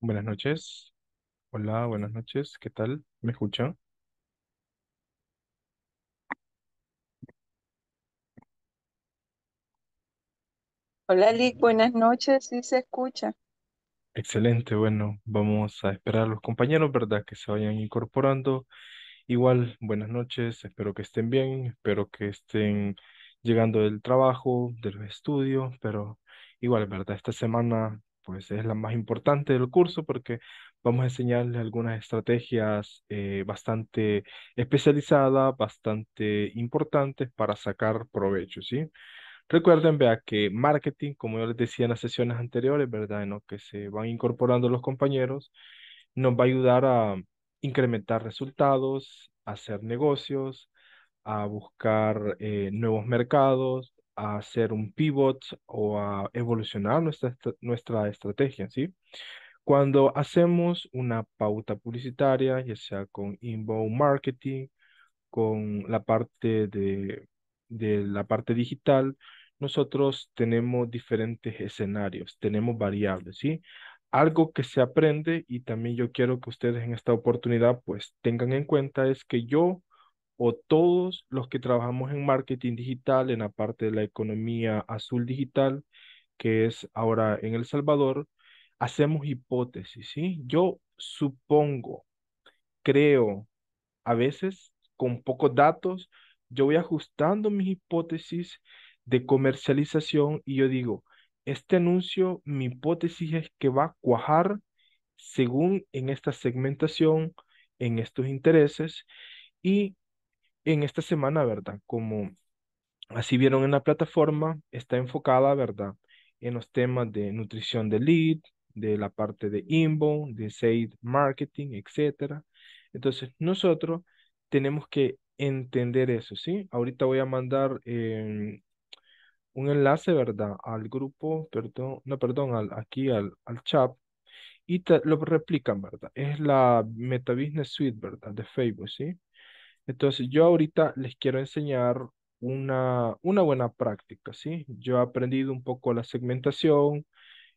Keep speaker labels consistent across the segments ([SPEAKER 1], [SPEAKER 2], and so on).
[SPEAKER 1] Buenas noches. Hola, buenas noches. ¿Qué tal? ¿Me escuchan?
[SPEAKER 2] Hola, Lick, buenas noches, sí se escucha.
[SPEAKER 1] Excelente. Bueno, vamos a esperar a los compañeros, ¿verdad? Que se vayan incorporando. Igual, buenas noches. Espero que estén bien. Espero que estén llegando del trabajo, del estudio, Pero igual, ¿verdad? Esta semana pues es la más importante del curso porque vamos a enseñarle algunas estrategias eh, bastante especializadas, bastante importantes para sacar provecho, ¿sí? Recuerden, vea que marketing, como yo les decía en las sesiones anteriores, ¿verdad? En lo que se van incorporando los compañeros, nos va a ayudar a incrementar resultados, a hacer negocios, a buscar eh, nuevos mercados, a hacer un pivot o a evolucionar nuestra, nuestra estrategia, ¿sí? Cuando hacemos una pauta publicitaria, ya sea con inbound marketing, con la parte de, de la parte digital, nosotros tenemos diferentes escenarios, tenemos variables, ¿sí? Algo que se aprende y también yo quiero que ustedes en esta oportunidad pues tengan en cuenta es que yo o todos los que trabajamos en marketing digital, en la parte de la economía azul digital, que es ahora en El Salvador, hacemos hipótesis, ¿sí? Yo supongo, creo, a veces con pocos datos, yo voy ajustando mis hipótesis de comercialización y yo digo, este anuncio, mi hipótesis es que va a cuajar según en esta segmentación, en estos intereses, y en esta semana, ¿verdad? Como así vieron en la plataforma, está enfocada, ¿verdad? En los temas de nutrición de lead, de la parte de inbound, de sales marketing, etcétera. Entonces, nosotros tenemos que entender eso, ¿sí? Ahorita voy a mandar em, un enlace, ¿verdad? Al grupo, perdón, no, perdón, al, aquí al, chat y lo replican, ¿verdad? Es la Meta Business Suite, ¿verdad? De Facebook, ¿sí? Entonces, yo ahorita les quiero enseñar una, una buena práctica, ¿sí? Yo he aprendido un poco la segmentación,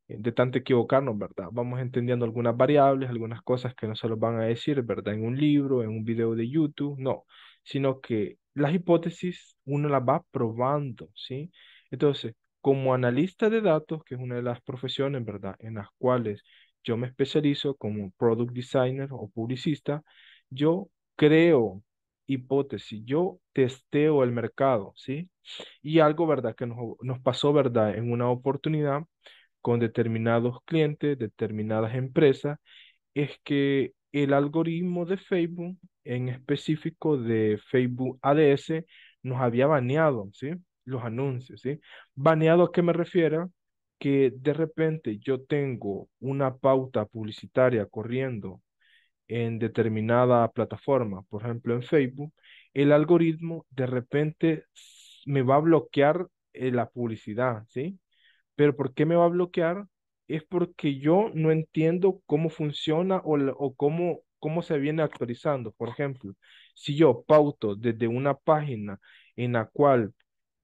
[SPEAKER 1] eh, de tanto equivocarnos, ¿verdad? Vamos entendiendo algunas variables, algunas cosas que no se los van a decir, ¿verdad? En un libro, en un video de YouTube, no, sino que las hipótesis uno las va probando, ¿sí? Entonces, como analista de datos, que es una de las profesiones, ¿verdad? En las cuales yo me especializo como product designer o publicista, yo creo hipótesis, yo testeo el mercado, ¿sí? Y algo, ¿verdad? Que nos, pasó, ¿verdad? En una oportunidad con determinados clientes, determinadas empresas, es que el algoritmo de Facebook, en específico de Facebook ADS, nos había baneado, ¿sí? Los anuncios, ¿sí? Baneado a qué me refiero? Que de repente yo tengo una pauta publicitaria corriendo en determinada plataforma, por ejemplo en Facebook, el algoritmo de repente me va a bloquear eh, la publicidad, ¿sí? Pero ¿por qué me va a bloquear? Es porque yo no entiendo cómo funciona o, o cómo, cómo se viene actualizando. Por ejemplo, si yo pauto desde una página en la cual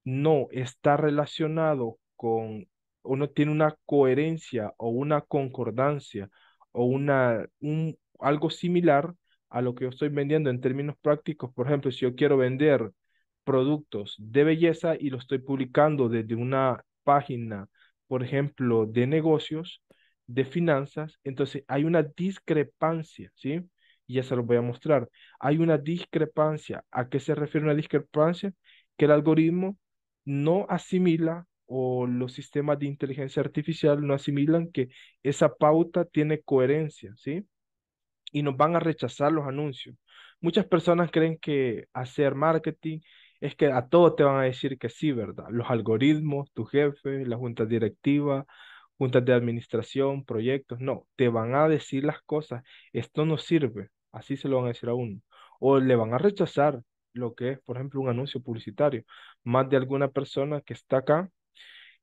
[SPEAKER 1] no está relacionado con o no tiene una coherencia o una concordancia o una, un, algo similar a lo que yo estoy vendiendo en términos prácticos. Por ejemplo, si yo quiero vender productos de belleza y lo estoy publicando desde una página, por ejemplo, de negocios, de finanzas, entonces hay una discrepancia, ¿sí? Y ya se lo voy a mostrar. Hay una discrepancia. ¿A qué se refiere una discrepancia? Que el algoritmo no asimila o los sistemas de inteligencia artificial no asimilan que esa pauta tiene coherencia, ¿sí? y nos van a rechazar los anuncios. Muchas personas creen que hacer marketing es que a todos te van a decir que sí, ¿verdad? Los algoritmos, tu jefe, la junta directiva, juntas de administración, proyectos, no, te van a decir las cosas, esto no sirve, así se lo van a decir a uno, o le van a rechazar lo que es, por ejemplo, un anuncio publicitario. Más de alguna persona que está acá,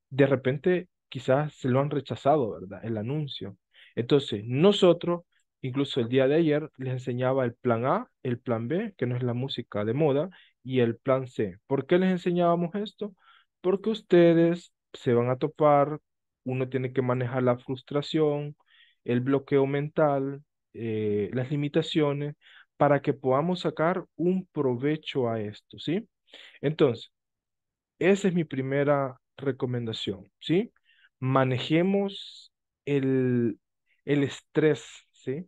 [SPEAKER 1] de repente quizás se lo han rechazado, ¿verdad? El anuncio. Entonces, nosotros Incluso el día de ayer les enseñaba el plan A, el plan B, que no es la música de moda, y el plan C. ¿Por qué les enseñábamos esto? Porque ustedes se van a topar, uno tiene que manejar la frustración, el bloqueo mental, eh, las limitaciones, para que podamos sacar un provecho a esto, ¿sí? Entonces, esa es mi primera recomendación, ¿sí? Manejemos el, el estrés, ¿sí?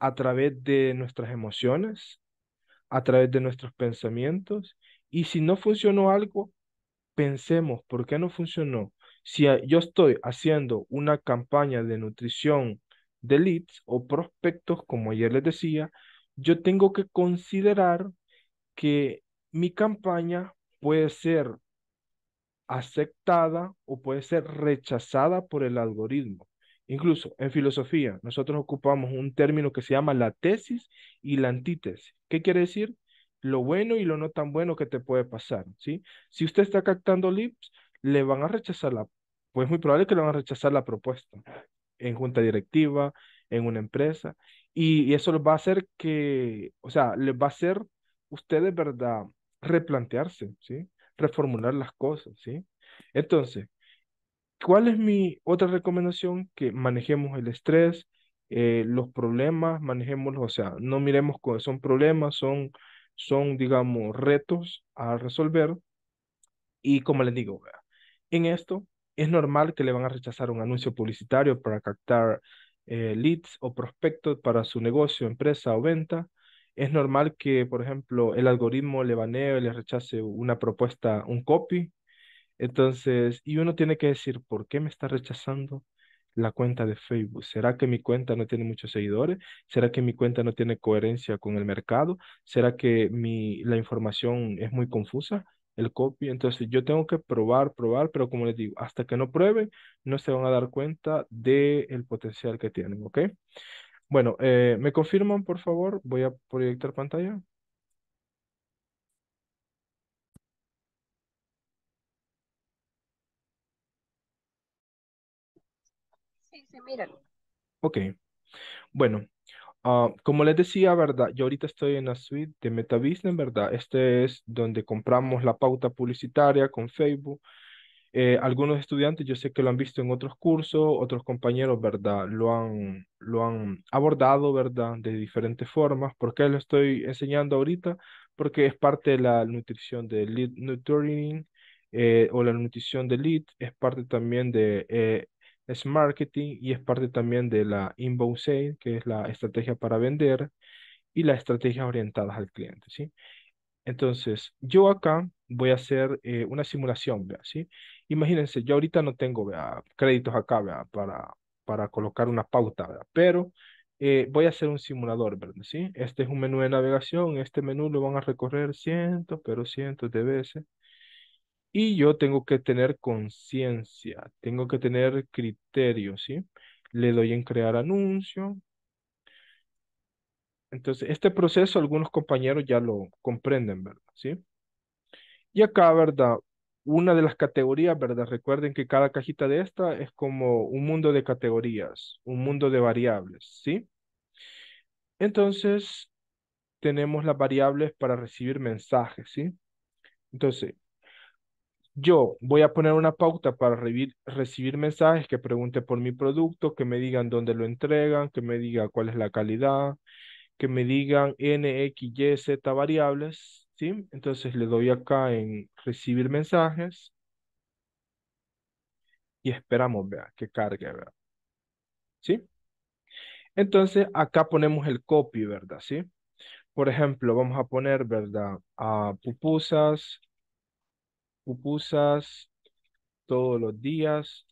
[SPEAKER 1] a través de nuestras emociones, a través de nuestros pensamientos. Y si no funcionó algo, pensemos por qué no funcionó. Si yo estoy haciendo una campaña de nutrición de leads o prospectos, como ayer les decía, yo tengo que considerar que mi campaña puede ser aceptada o puede ser rechazada por el algoritmo. Incluso en filosofía, nosotros ocupamos un término que se llama la tesis y la antítesis. ¿Qué quiere decir? Lo bueno y lo no tan bueno que te puede pasar, ¿sí? Si usted está captando LIPS, le van a rechazar la, pues muy probable que le van a rechazar la propuesta en junta directiva, en una empresa, y, eso les va a hacer que, o sea, les va a hacer ustedes, ¿verdad? Replantearse, ¿sí? Reformular las cosas, ¿sí? Entonces, ¿Cuál es mi otra recomendación? Que manejemos el estrés, eh, los problemas, manejémoslos, o sea, no miremos cuáles son problemas, son, son, digamos, retos a resolver. Y como les digo, en esto es normal que le van a rechazar un anuncio publicitario para captar eh, leads o prospectos para su negocio, empresa o venta. Es normal que, por ejemplo, el algoritmo le banee, le rechace una propuesta, un copy entonces, y uno tiene que decir, ¿por qué me está rechazando la cuenta de Facebook? ¿Será que mi cuenta no tiene muchos seguidores? ¿Será que mi cuenta no tiene coherencia con el mercado? ¿Será que mi, la información es muy confusa? el copy. Entonces yo tengo que probar, probar, pero como les digo, hasta que no prueben, no se van a dar cuenta del potencial que tienen, ¿ok? Bueno, eh, ¿me confirman, por favor? Voy a proyectar pantalla. míralo. Ok. Bueno, ah, como les decía, ¿verdad? Yo ahorita estoy en la suite de MetaBusiness, ¿verdad? Este es donde compramos la pauta publicitaria con Facebook. Eh, algunos estudiantes, yo sé que lo han visto en otros cursos, otros compañeros, ¿verdad? Lo han, lo han abordado, ¿verdad? De diferentes formas. ¿Por qué lo estoy enseñando ahorita? Porque es parte de la nutrición de lead nurturing eh, o la nutrición de lead, es parte también de eh, es marketing y es parte también de la inbound sale, que es la estrategia para vender y las estrategias orientadas al cliente, ¿sí? Entonces, yo acá voy a hacer eh, una simulación, ¿vea? ¿sí? Imagínense, yo ahorita no tengo créditos acá, Para, para colocar una pauta, Pero eh, voy a hacer un simulador, ¿verdad? ¿sí? Este es un menú de navegación, este menú lo van a recorrer cientos, pero cientos de veces. Y yo tengo que tener conciencia, tengo que tener criterio, ¿sí? Le doy en crear anuncio. Entonces, este proceso algunos compañeros ya lo comprenden, ¿verdad? ¿Sí? Y acá, ¿verdad? Una de las categorías, ¿verdad? Recuerden que cada cajita de esta es como un mundo de categorías, un mundo de variables, ¿sí? Entonces, tenemos las variables para recibir mensajes, ¿sí? Entonces, yo voy a poner una pauta para recibir mensajes que pregunte por mi producto, que me digan dónde lo entregan, que me diga cuál es la calidad, que me digan N, X, Y, Z variables, ¿sí? Entonces le doy acá en recibir mensajes y esperamos, vea, que cargue, ¿Verdad? ¿Sí? Entonces acá ponemos el copy, ¿verdad? ¿Sí? Por ejemplo, vamos a poner, ¿verdad? A pupusas pupusas todos los días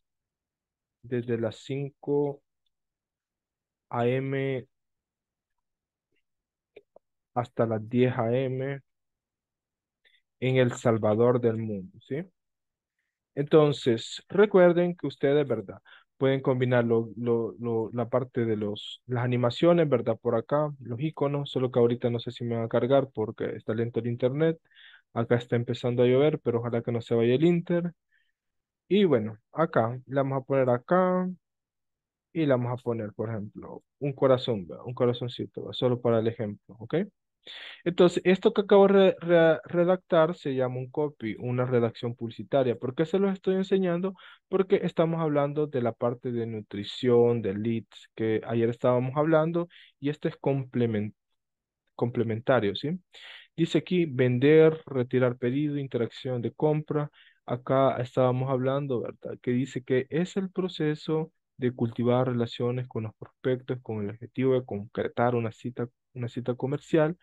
[SPEAKER 1] desde las 5 a.m. hasta las 10 a.m. en El Salvador del mundo, ¿sí? Entonces, recuerden que ustedes, ¿verdad? Pueden combinar la parte de los, las animaciones, ¿verdad? Por acá, los iconos, solo que ahorita no sé si me va a cargar porque está lento el internet. Acá está empezando a llover, pero ojalá que no se vaya el Inter. Y bueno, acá, la vamos a poner acá. Y la vamos a poner, por ejemplo, un corazón, un corazoncito, solo para el ejemplo, ¿ok? Entonces, esto que acabo de redactar se llama un copy, una redacción publicitaria. ¿Por qué se los estoy enseñando? Porque estamos hablando de la parte de nutrición, de leads, que ayer estábamos hablando, y esto es complementario, ¿sí? Dice aquí vender, retirar pedido, interacción de compra. Acá estábamos hablando, ¿verdad? Que dice que es el proceso de cultivar relaciones con los prospectos con el objetivo de concretar una cita, una cita comercial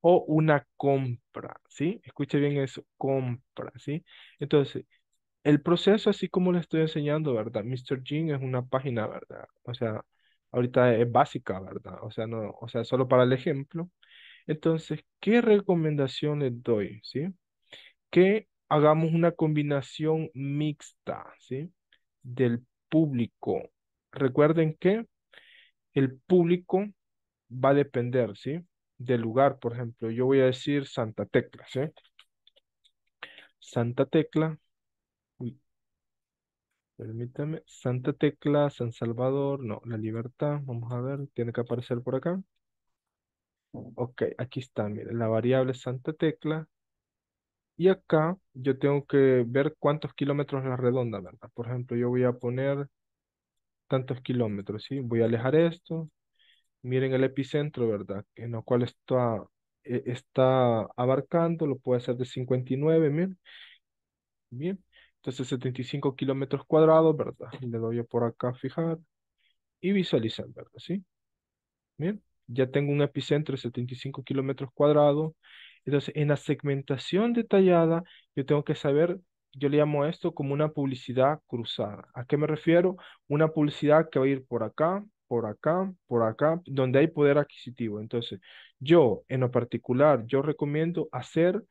[SPEAKER 1] o una compra, ¿sí? Escuche bien eso, compra, ¿sí? Entonces, el proceso, así como le estoy enseñando, ¿verdad? Mr. Jin es una página, ¿verdad? O sea, ahorita es básica, ¿verdad? O sea, no, o sea, solo para el ejemplo, entonces, ¿qué recomendación les doy? ¿Sí? Que hagamos una combinación mixta, ¿sí? Del público. Recuerden que el público va a depender, ¿sí? Del lugar, por ejemplo. Yo voy a decir Santa Tecla, ¿sí? Santa Tecla. Permítame. Santa Tecla, San Salvador. No, La Libertad. Vamos a ver. Tiene que aparecer por acá. Ok, aquí está, miren, la variable Santa Tecla. Y acá yo tengo que ver cuántos kilómetros la redonda, ¿verdad? Por ejemplo, yo voy a poner tantos kilómetros, ¿sí? Voy a alejar esto. Miren el epicentro, ¿verdad? En lo cual está, eh, está abarcando, lo puede hacer de 59, miren. Bien, entonces 75 kilómetros cuadrados, ¿verdad? Le doy por acá fijar y visualizar, ¿verdad? ¿Sí? Bien ya tengo un epicentro de 75 kilómetros cuadrados. Entonces, en la segmentación detallada, yo tengo que saber, yo le llamo esto como una publicidad cruzada. ¿A qué me refiero? Una publicidad que va a ir por acá, por acá, por acá, donde hay poder adquisitivo. Entonces, yo en lo particular, yo recomiendo hacer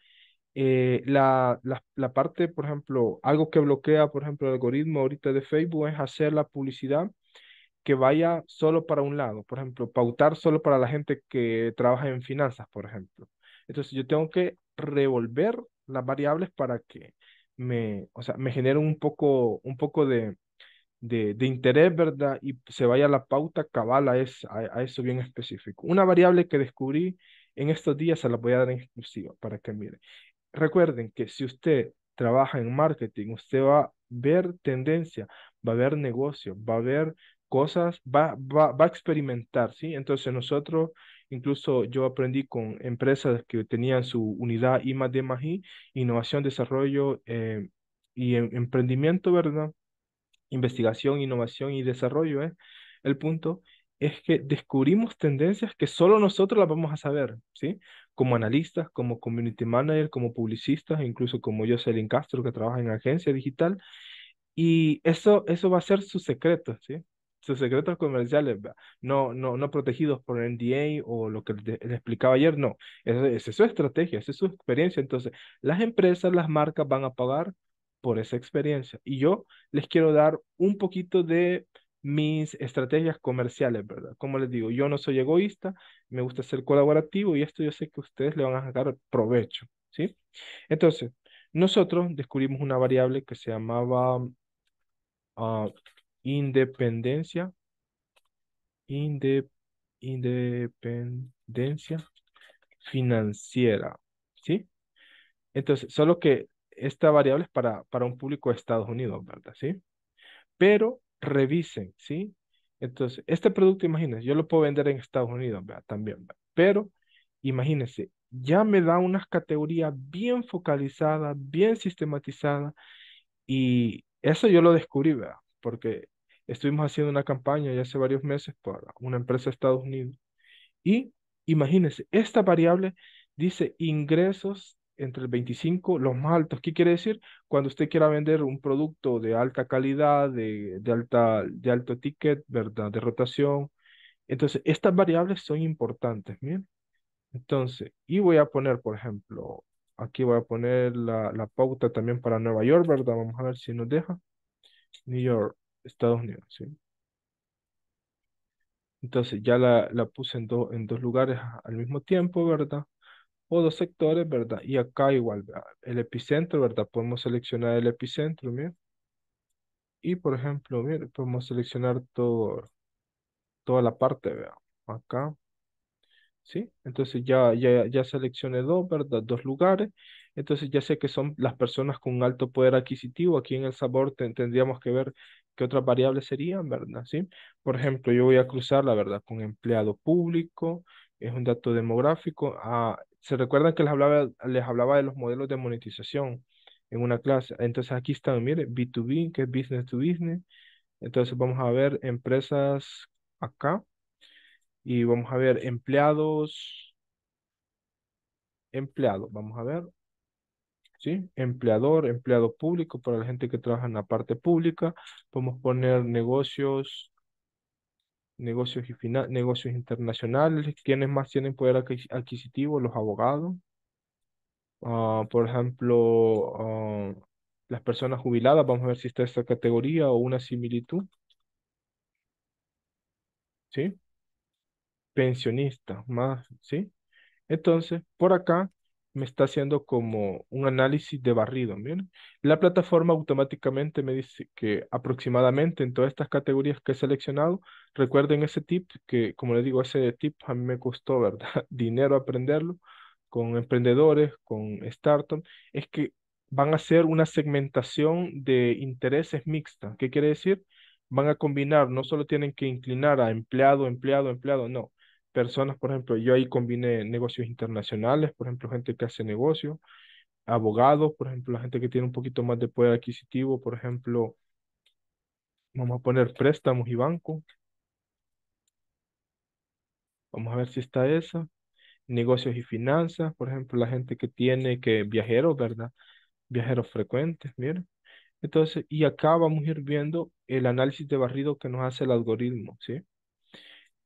[SPEAKER 1] eh, la, la parte, por ejemplo, algo que bloquea, por ejemplo, el algoritmo ahorita de Facebook es hacer la publicidad que vaya solo para un lado, por ejemplo, pautar solo para la gente que trabaja en finanzas, por ejemplo. Entonces yo tengo que revolver las variables para que me, o sea, me genere un poco, un poco de, de, interés, ¿verdad? Y se vaya la pauta cabal a, es, a, a, eso bien específico. Una variable que descubrí en estos días se la voy a dar en exclusiva para que mire. Recuerden que si usted trabaja en marketing, usted va a ver tendencia, va a ver negocio, va a ver cosas, va, va, a experimentar, ¿sí? Entonces nosotros, incluso yo aprendí con empresas que tenían su unidad I más D I, innovación, desarrollo eh, y em, emprendimiento, ¿verdad? Investigación, innovación y desarrollo, ¿eh? El punto es que descubrimos tendencias que solo nosotros las vamos a saber, ¿sí? Como analistas, como community manager, como publicistas, incluso como Jocelyn Castro, que trabaja en agencia digital. Y eso, eso va a ser su secreto, ¿sí? secretos comerciales, no, no, no protegidos por NDA o lo que les explicaba ayer, no, esa, es su estrategia, esa es su experiencia, entonces las empresas, las marcas van a pagar por esa experiencia. Y yo les quiero dar un poquito de mis estrategias comerciales, ¿verdad? Como les digo, yo no soy egoísta, me gusta ser colaborativo y esto yo sé que ustedes le van a sacar provecho, ¿sí? Entonces, nosotros descubrimos una variable que se llamaba ah, independencia, independencia financiera, ¿sí? Entonces, solo que esta variable es para, para un público de Estados Unidos, ¿verdad? ¿Sí? Pero revisen, ¿sí? Entonces, este producto, imagínense, yo lo puedo vender en Estados Unidos, ¿verdad? También, ¿verdad? Pero, imagínense, ya me da unas categorías bien focalizada bien sistematizada y eso yo lo descubrí, ¿verdad? Porque estuvimos haciendo una campaña ya hace varios meses para una empresa de Estados Unidos. Y imagínense, esta variable dice ingresos entre el 25, los más altos. ¿Qué quiere decir? Cuando usted quiera vender un producto de alta calidad, de, alta, de alto ticket, ¿verdad? De rotación. Entonces, estas variables son importantes, ¿bien? Entonces, y voy a poner, por ejemplo, aquí voy a poner la, la pauta también para Nueva York, ¿verdad? Vamos a ver si nos deja. New York. Estados Unidos, sí. Entonces ya la, la puse en, do, en dos lugares al mismo tiempo, ¿verdad? O dos sectores, ¿verdad? Y acá igual, ¿verdad? Ah, el epicentro, ¿verdad? Podemos seleccionar el epicentro, bien Y por ejemplo, ¿Verdad? podemos seleccionar todo, toda la parte, ¿Verdad? acá. ¿Sí? Entonces ya, ya, ya seleccioné dos, ¿verdad? Dos lugares. Entonces ya sé que son las personas con alto poder adquisitivo. Aquí en El Sabor tendríamos que ver ¿Qué otras variables serían, verdad? ¿Sí? Por ejemplo, yo voy a cruzar la verdad con empleado público, es un dato demográfico. Ah, ¿Se recuerdan que les hablaba, les hablaba de los modelos de monetización en una clase? Entonces aquí están, mire, B2B, que es business to business. Entonces vamos a ver empresas acá y vamos a ver empleados, empleados, vamos a ver ¿sí? Empleador, empleado público, para la gente que trabaja en la parte pública, podemos poner negocios, negocios y negocios internacionales, quienes más tienen poder adquisitivo, los abogados, ah, por ejemplo, ah, las personas jubiladas, vamos a ver si está esta categoría o una similitud, ¿sí? Pensionista, más, ¿sí? Entonces, por acá me está haciendo como un análisis de barrido. ¿bien? La plataforma automáticamente me dice que aproximadamente en todas estas categorías que he seleccionado, recuerden ese tip, que como les digo, ese tip a mí me costó, ¿verdad? Dinero aprenderlo con emprendedores, con startups, es que van a hacer una segmentación de intereses mixta. ¿Qué quiere decir? Van a combinar, no solo tienen que inclinar a empleado, empleado, empleado, no personas, por ejemplo, yo ahí combine negocios internacionales, por ejemplo, gente que hace negocio, abogados, por ejemplo, la gente que tiene un poquito más de poder adquisitivo, por ejemplo, vamos a poner préstamos y banco. Vamos a ver si está esa. Negocios y finanzas, por ejemplo, la gente que tiene que viajeros, ¿verdad? Viajeros frecuentes, miren. Entonces, y acá vamos a ir viendo el análisis de barrido que nos hace el algoritmo, ¿sí?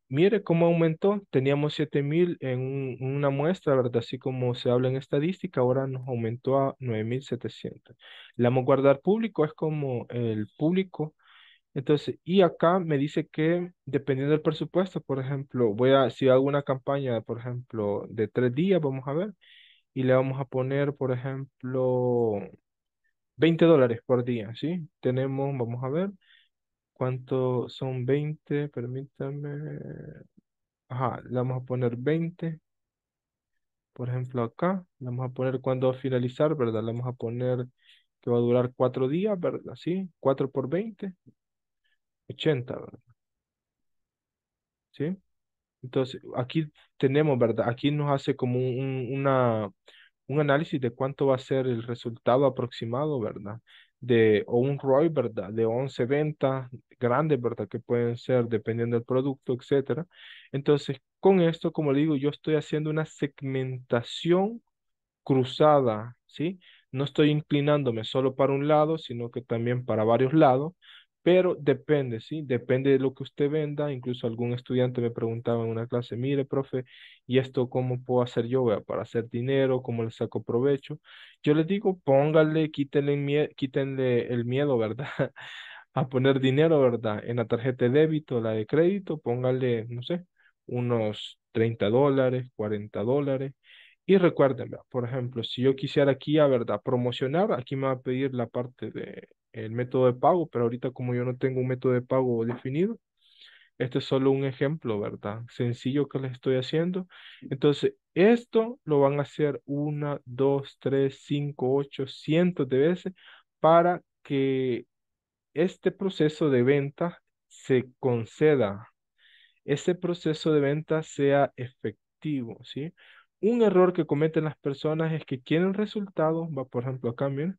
[SPEAKER 1] Mire cómo aumentó. Teníamos 7000 en una muestra, ¿verdad? Así como se habla en estadística, ahora nos aumentó a 9700. Le damos guardar público, es como el público. Entonces, y acá me dice que dependiendo del presupuesto, por ejemplo, voy a, si hago una campaña, por ejemplo, de tres días, vamos a ver, y le vamos a poner, por ejemplo, 20 dólares por día, ¿sí? Tenemos, vamos a ver, ¿Cuánto son 20? Permítanme. Ajá, le vamos a poner 20. Por ejemplo, acá. Le vamos a poner cuándo va a finalizar, ¿verdad? Le vamos a poner que va a durar 4 días, ¿verdad? Sí, 4 por 20. 80, ¿verdad? ¿Sí? Entonces, aquí tenemos, ¿verdad? Aquí nos hace como un, una, un análisis de cuánto va a ser el resultado aproximado, ¿verdad? de o un ROI, ¿verdad? De 11 ventas grandes, ¿verdad? Que pueden ser dependiendo del producto, etcétera. Entonces, con esto, como le digo, yo estoy haciendo una segmentación cruzada, ¿sí? No estoy inclinándome solo para un lado, sino que también para varios lados, pero depende, ¿sí? Depende de lo que usted venda. Incluso algún estudiante me preguntaba en una clase, mire, profe, ¿y esto cómo puedo hacer yo para hacer dinero? ¿Cómo le saco provecho? Yo les digo, póngale, quítenle, el miedo, ¿verdad? a poner dinero, ¿verdad? En la tarjeta de débito, la de crédito, póngale, no sé, unos 30 dólares, 40 dólares. Y recuerden, por ejemplo, si yo quisiera aquí, ah, verdad, promocionar, aquí me va a pedir la parte de el método de pago, pero ahorita como yo no tengo un método de pago definido, este es solo un ejemplo, ¿verdad? Sencillo que les estoy haciendo. Entonces, esto lo van a hacer una, dos, tres, cinco, ocho, cientos de veces para que este proceso de venta se conceda, ese proceso de venta sea efectivo, ¿sí? Un error que cometen las personas es que quieren resultados, va por ejemplo acá, miren,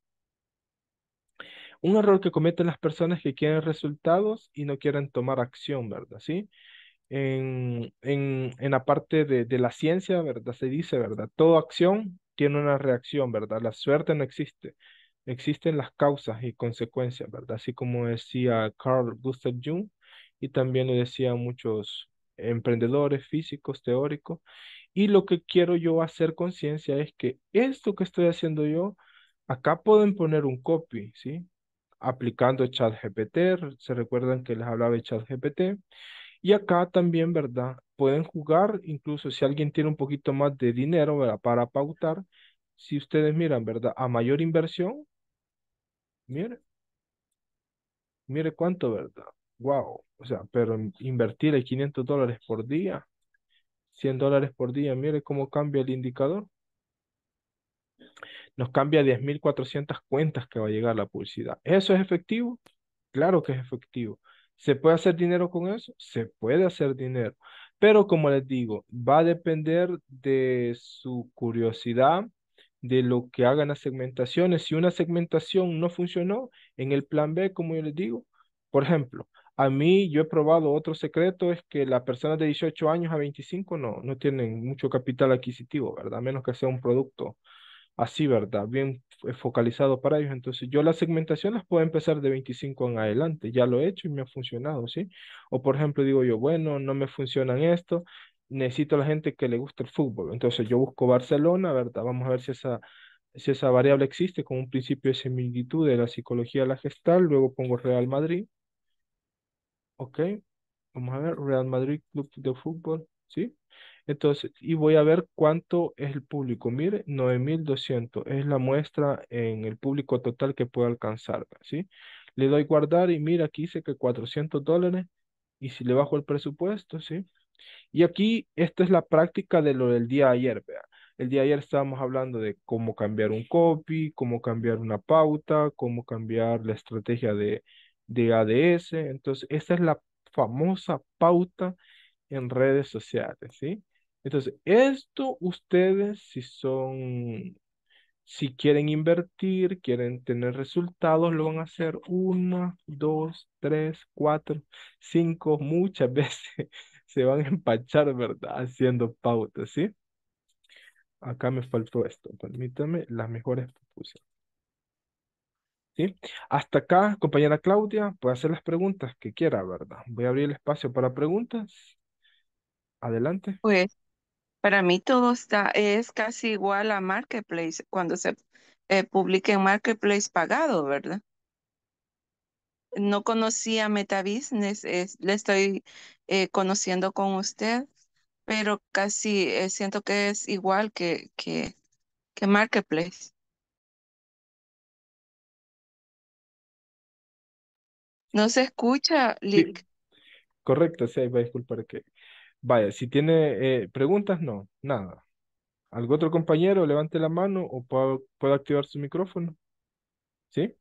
[SPEAKER 1] un error que cometen las personas que quieren resultados y no quieren tomar acción, ¿verdad? ¿Sí? En, en, en la parte de, de, la ciencia, ¿verdad? Se dice, ¿verdad? Toda acción tiene una reacción, ¿verdad? La suerte no existe. Existen las causas y consecuencias, ¿verdad? Así como decía Carl Gustav Jung y también lo decían muchos emprendedores físicos, teóricos. Y lo que quiero yo hacer conciencia es que esto que estoy haciendo yo, acá pueden poner un copy, ¿sí? aplicando ChatGPT. Se recuerdan que les hablaba de ChatGPT. Y acá también, ¿verdad? Pueden jugar, incluso si alguien tiene un poquito más de dinero, ¿verdad? Para pautar. Si ustedes miran, ¿verdad? A mayor inversión, mire, mire cuánto, ¿verdad? Wow, o sea, pero invertir 500 dólares por día, 100 dólares por día, mire cómo cambia el indicador. Nos cambia 10.400 cuentas que va a llegar la publicidad. ¿Eso es efectivo? Claro que es efectivo. ¿Se puede hacer dinero con eso? Se puede hacer dinero. Pero como les digo, va a depender de su curiosidad, de lo que hagan las segmentaciones. Si una segmentación no funcionó en el plan B, como yo les digo, por ejemplo, a mí yo he probado otro secreto, es que las personas de 18 años a 25 no, no tienen mucho capital adquisitivo, ¿verdad? menos que sea un producto así, ¿verdad? Bien eh, focalizado para ellos. Entonces, yo la segmentación las puedo empezar de 25 en adelante. Ya lo he hecho y me ha funcionado, ¿sí? O, por ejemplo, digo yo, bueno, no me funcionan esto. Necesito a la gente que le guste el fútbol. Entonces, yo busco Barcelona, ¿verdad? Vamos a ver si esa, si esa variable existe con un principio de similitud de la psicología de la gestal. Luego pongo Real Madrid. Ok. Vamos a ver, Real Madrid Club de Fútbol, ¿sí? Entonces, y voy a ver cuánto es el público. Mire, 9200 es la muestra en el público total que puedo alcanzar, ¿sí? Le doy guardar y mira, aquí dice que 400 dólares y si le bajo el presupuesto, ¿sí? Y aquí, esta es la práctica de lo del día ayer, vea. El día ayer estábamos hablando de cómo cambiar un copy, cómo cambiar una pauta, cómo cambiar la estrategia de, de ADS. Entonces, esta es la famosa pauta en redes sociales, ¿sí? Entonces, esto ustedes si son, si quieren invertir, quieren tener resultados, lo van a hacer una, dos, tres, cuatro, cinco, muchas veces se van a empachar, ¿verdad? Haciendo pautas, ¿sí? Acá me faltó esto, permítame, las mejores propuestas. ¿Sí? Hasta acá, compañera Claudia, puede hacer las preguntas que quiera, ¿verdad? Voy a abrir el espacio para preguntas. Adelante. Pues para mí
[SPEAKER 2] todo está, es casi igual a Marketplace cuando se eh, publique en Marketplace pagado, ¿verdad? No conocía MetaBusiness, es, le estoy eh, conociendo con usted, pero casi eh, siento que es igual que,
[SPEAKER 3] que, que
[SPEAKER 2] Marketplace. No se escucha,
[SPEAKER 1] correcto, sí, va a disculpar que Vaya, si tiene eh, preguntas, no, nada. ¿Algún otro compañero levante la mano o pueda, activar su micrófono? ¿Sí?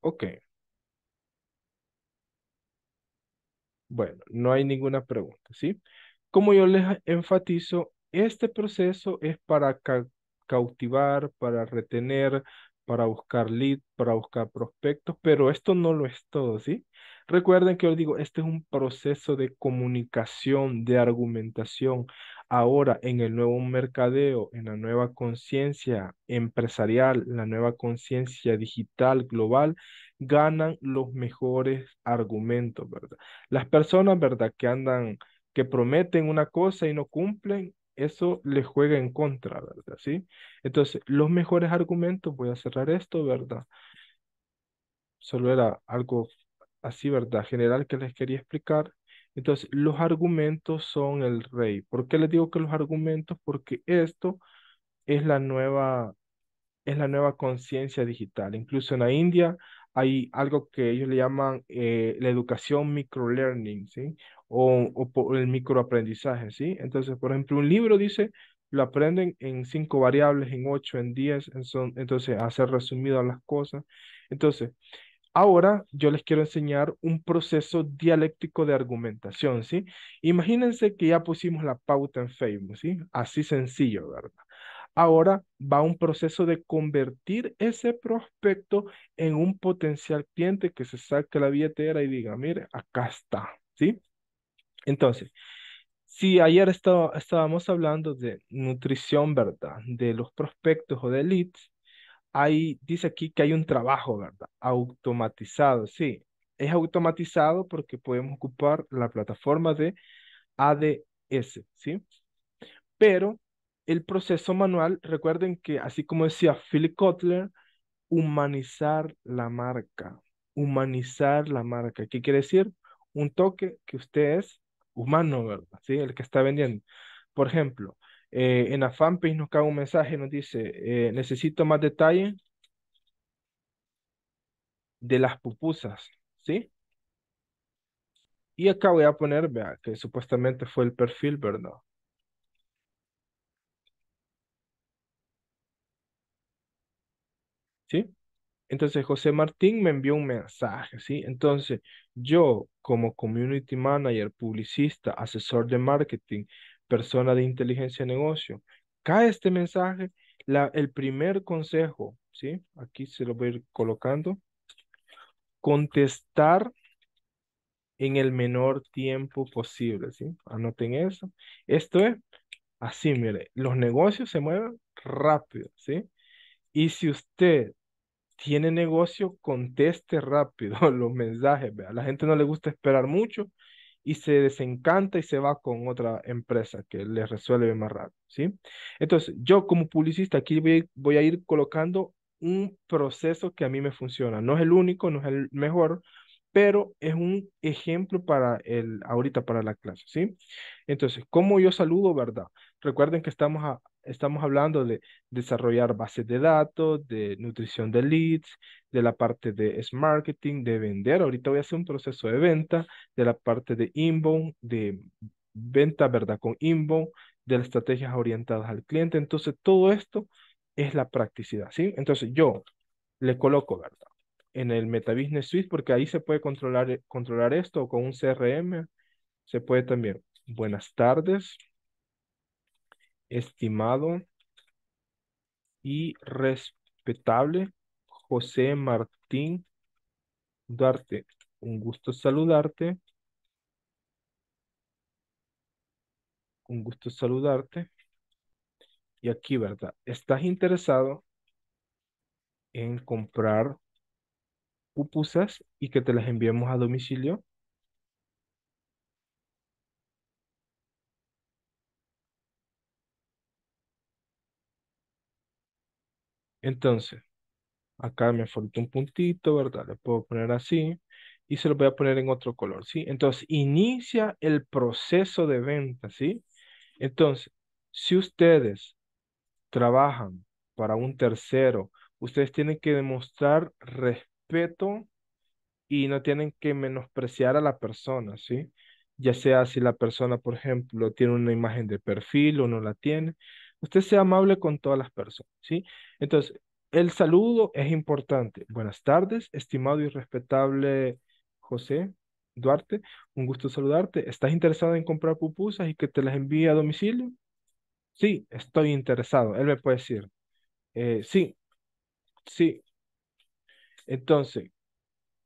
[SPEAKER 1] Ok. Bueno, no hay ninguna pregunta, ¿sí? Como yo les enfatizo, este proceso es para cautivar, para retener, para buscar lead, para buscar prospectos, pero esto no lo es todo, ¿sí? Recuerden que os digo, este es un proceso de comunicación, de argumentación. Ahora, en el nuevo mercadeo, en la nueva conciencia empresarial, la nueva conciencia digital global, ganan los mejores argumentos, ¿verdad? Las personas, ¿verdad? Que andan, que prometen una cosa y no cumplen, eso les juega en contra, ¿verdad? ¿Sí? Entonces, los mejores argumentos, voy a cerrar esto, ¿verdad? Solo era algo así, ¿verdad? General que les quería explicar. Entonces, los argumentos son el rey. ¿Por qué les digo que los argumentos? Porque esto es la nueva, es la nueva conciencia digital. Incluso en la India hay algo que ellos le llaman eh, la educación microlearning, ¿sí? O, o el microaprendizaje, ¿sí? Entonces, por ejemplo, un libro dice, lo aprenden en cinco variables, en ocho, en diez, son, entonces, hacer resumidas las cosas. Entonces, Ahora yo les quiero enseñar un proceso dialéctico de argumentación, ¿sí? Imagínense que ya pusimos la pauta en Facebook, ¿sí? Así sencillo, ¿verdad? Ahora va un proceso de convertir ese prospecto en un potencial cliente que se saque la billetera y diga, mire, acá está, ¿sí? Entonces, si ayer estábamos hablando de nutrición, ¿verdad? De los prospectos o de leads, ahí dice aquí que hay un trabajo, ¿verdad? Automatizado, sí. Es automatizado porque podemos ocupar la plataforma de ADS, ¿sí? Pero el proceso manual, recuerden que así como decía Philip Kotler, humanizar la marca, humanizar la marca. ¿Qué quiere decir? Un toque que usted es humano, ¿verdad? ¿Sí? El que está vendiendo. Por ejemplo, eh, en la fanpage nos cae un mensaje, nos dice, eh, necesito más detalle de las pupusas, ¿sí? Y acá voy a poner, vea, que supuestamente fue el perfil, ¿verdad? ¿Sí? Entonces José Martín me envió un mensaje, ¿sí? Entonces yo como community manager, publicista, asesor de marketing, persona de inteligencia de negocio. Cae este mensaje, la, el primer consejo, ¿sí? Aquí se lo voy a ir colocando. Contestar en el menor tiempo posible, ¿sí? Anoten eso. Esto es así, mire, los negocios se mueven rápido, ¿sí? Y si usted tiene negocio, conteste rápido los mensajes, ¿vea? A la gente no le gusta esperar mucho y se desencanta y se va con otra empresa que le resuelve más rápido, ¿sí? Entonces, yo como publicista aquí voy, a ir colocando un proceso que a mí me funciona. No es el único, no es el mejor, pero es un ejemplo para el ahorita para la clase, ¿sí? Entonces, ¿cómo yo saludo, verdad? Recuerden que estamos a, estamos hablando de desarrollar bases de datos, de nutrición de leads, de la parte de marketing, de vender. Ahorita voy a hacer un proceso de venta, de la parte de inbound, de venta, ¿verdad? Con inbound, de las estrategias orientadas al cliente. Entonces, todo esto es la practicidad, ¿sí? Entonces, yo le coloco, ¿verdad? En el Meta Business Suite, porque ahí se puede controlar, controlar esto con un CRM. Se puede también. Buenas tardes estimado y respetable José Martín Duarte. Un gusto saludarte. Un gusto saludarte. Y aquí, ¿verdad? ¿Estás interesado en comprar pupusas y que te las enviemos a domicilio? Entonces, acá me falta un puntito, ¿verdad? Le puedo poner así y se lo voy a poner en otro color, ¿sí? Entonces, inicia el proceso de venta, ¿sí? Entonces, si ustedes trabajan para un tercero, ustedes tienen que demostrar respeto y no tienen que menospreciar a la persona, ¿sí? Ya sea si la persona, por ejemplo, tiene una imagen de perfil o no la tiene, Usted sea amable con todas las personas, ¿sí? Entonces, el saludo es importante. Buenas tardes, estimado y respetable José Duarte. Un gusto saludarte. ¿Estás interesado en comprar pupusas y que te las envíe a domicilio? Sí, estoy interesado. Él me puede decir. Eh, sí, sí. Entonces,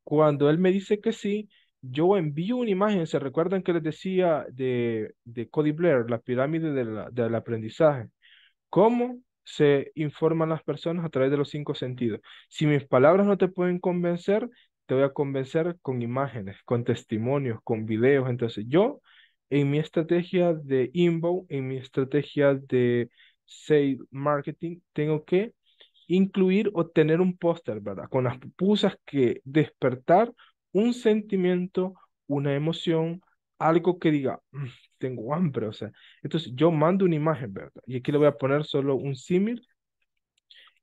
[SPEAKER 1] cuando él me dice que sí, yo envío una imagen. ¿Se recuerdan que les decía de, de Cody Blair, la pirámide del aprendizaje? ¿Cómo se informan las personas a través de los cinco sentidos? Si mis palabras no te pueden convencer, te voy a convencer con imágenes, con testimonios, con videos. Entonces, yo en mi estrategia de inbound, en mi estrategia de sale marketing, tengo que incluir o tener un póster, ¿verdad? Con las pupusas que despertar un sentimiento, una emoción, algo que diga, mm, tengo hambre, o sea, entonces yo mando una imagen, ¿verdad? Y aquí le voy a poner solo un símil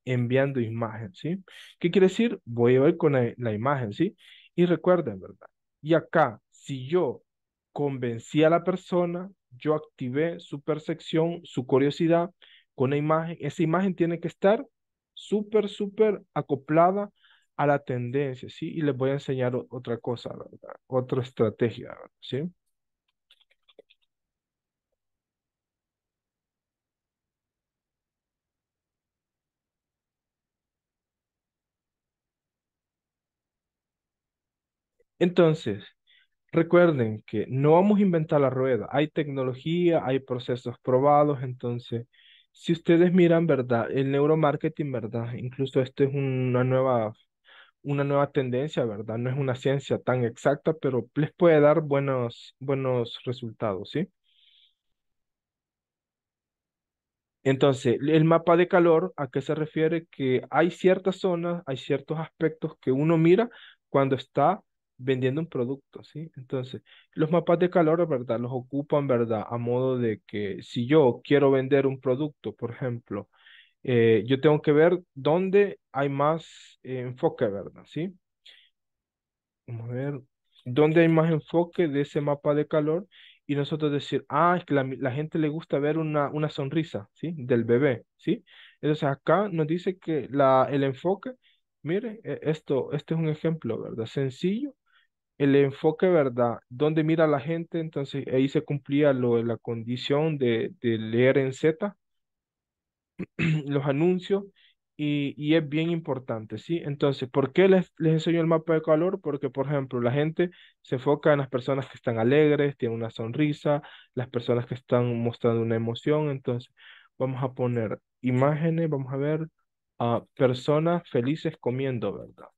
[SPEAKER 1] enviando imagen, ¿sí? ¿Qué quiere decir? Voy a ir con la, imagen, ¿sí? Y recuerden, ¿verdad? Y acá, si yo convencí a la persona, yo activé su percepción, su curiosidad con la imagen, esa imagen tiene que estar súper, súper acoplada a la tendencia, ¿sí? Y les voy a enseñar otra cosa, ¿verdad? Otra estrategia, ¿sí? Entonces, recuerden que no vamos a inventar la rueda. Hay tecnología, hay procesos probados, entonces, si ustedes miran, ¿verdad? El neuromarketing, ¿verdad? Incluso esto es una nueva una nueva tendencia, ¿verdad? No es una ciencia tan exacta, pero les puede dar buenos, buenos resultados, ¿sí? Entonces, el mapa de calor, ¿a qué se refiere? Que hay ciertas zonas, hay ciertos aspectos que uno mira cuando está vendiendo un producto, ¿sí? Entonces, los mapas de calor, ¿verdad? Los ocupan, ¿verdad? A modo de que si yo quiero vender un producto, por ejemplo, eh, yo tengo que ver dónde hay más eh, enfoque, ¿verdad? ¿Sí? Vamos a ver, dónde hay más enfoque de ese mapa de calor y nosotros decir, ah, es que la, la gente le gusta ver una, una sonrisa, ¿sí? Del bebé, ¿sí? Entonces acá nos dice que la, el enfoque, mire, e, esto, este es un ejemplo, ¿verdad? Sencillo el enfoque, ¿verdad? Donde mira la gente, entonces ahí se cumplía lo la condición de, leer en Z los anuncios y, es bien importante, ¿sí? Entonces, ¿por qué les, enseño el mapa de calor? Porque, por ejemplo, la gente se enfoca en las personas que están alegres, tienen una sonrisa, las personas que están mostrando una emoción, entonces vamos a poner imágenes, vamos a ver a personas felices comiendo, ¿verdad?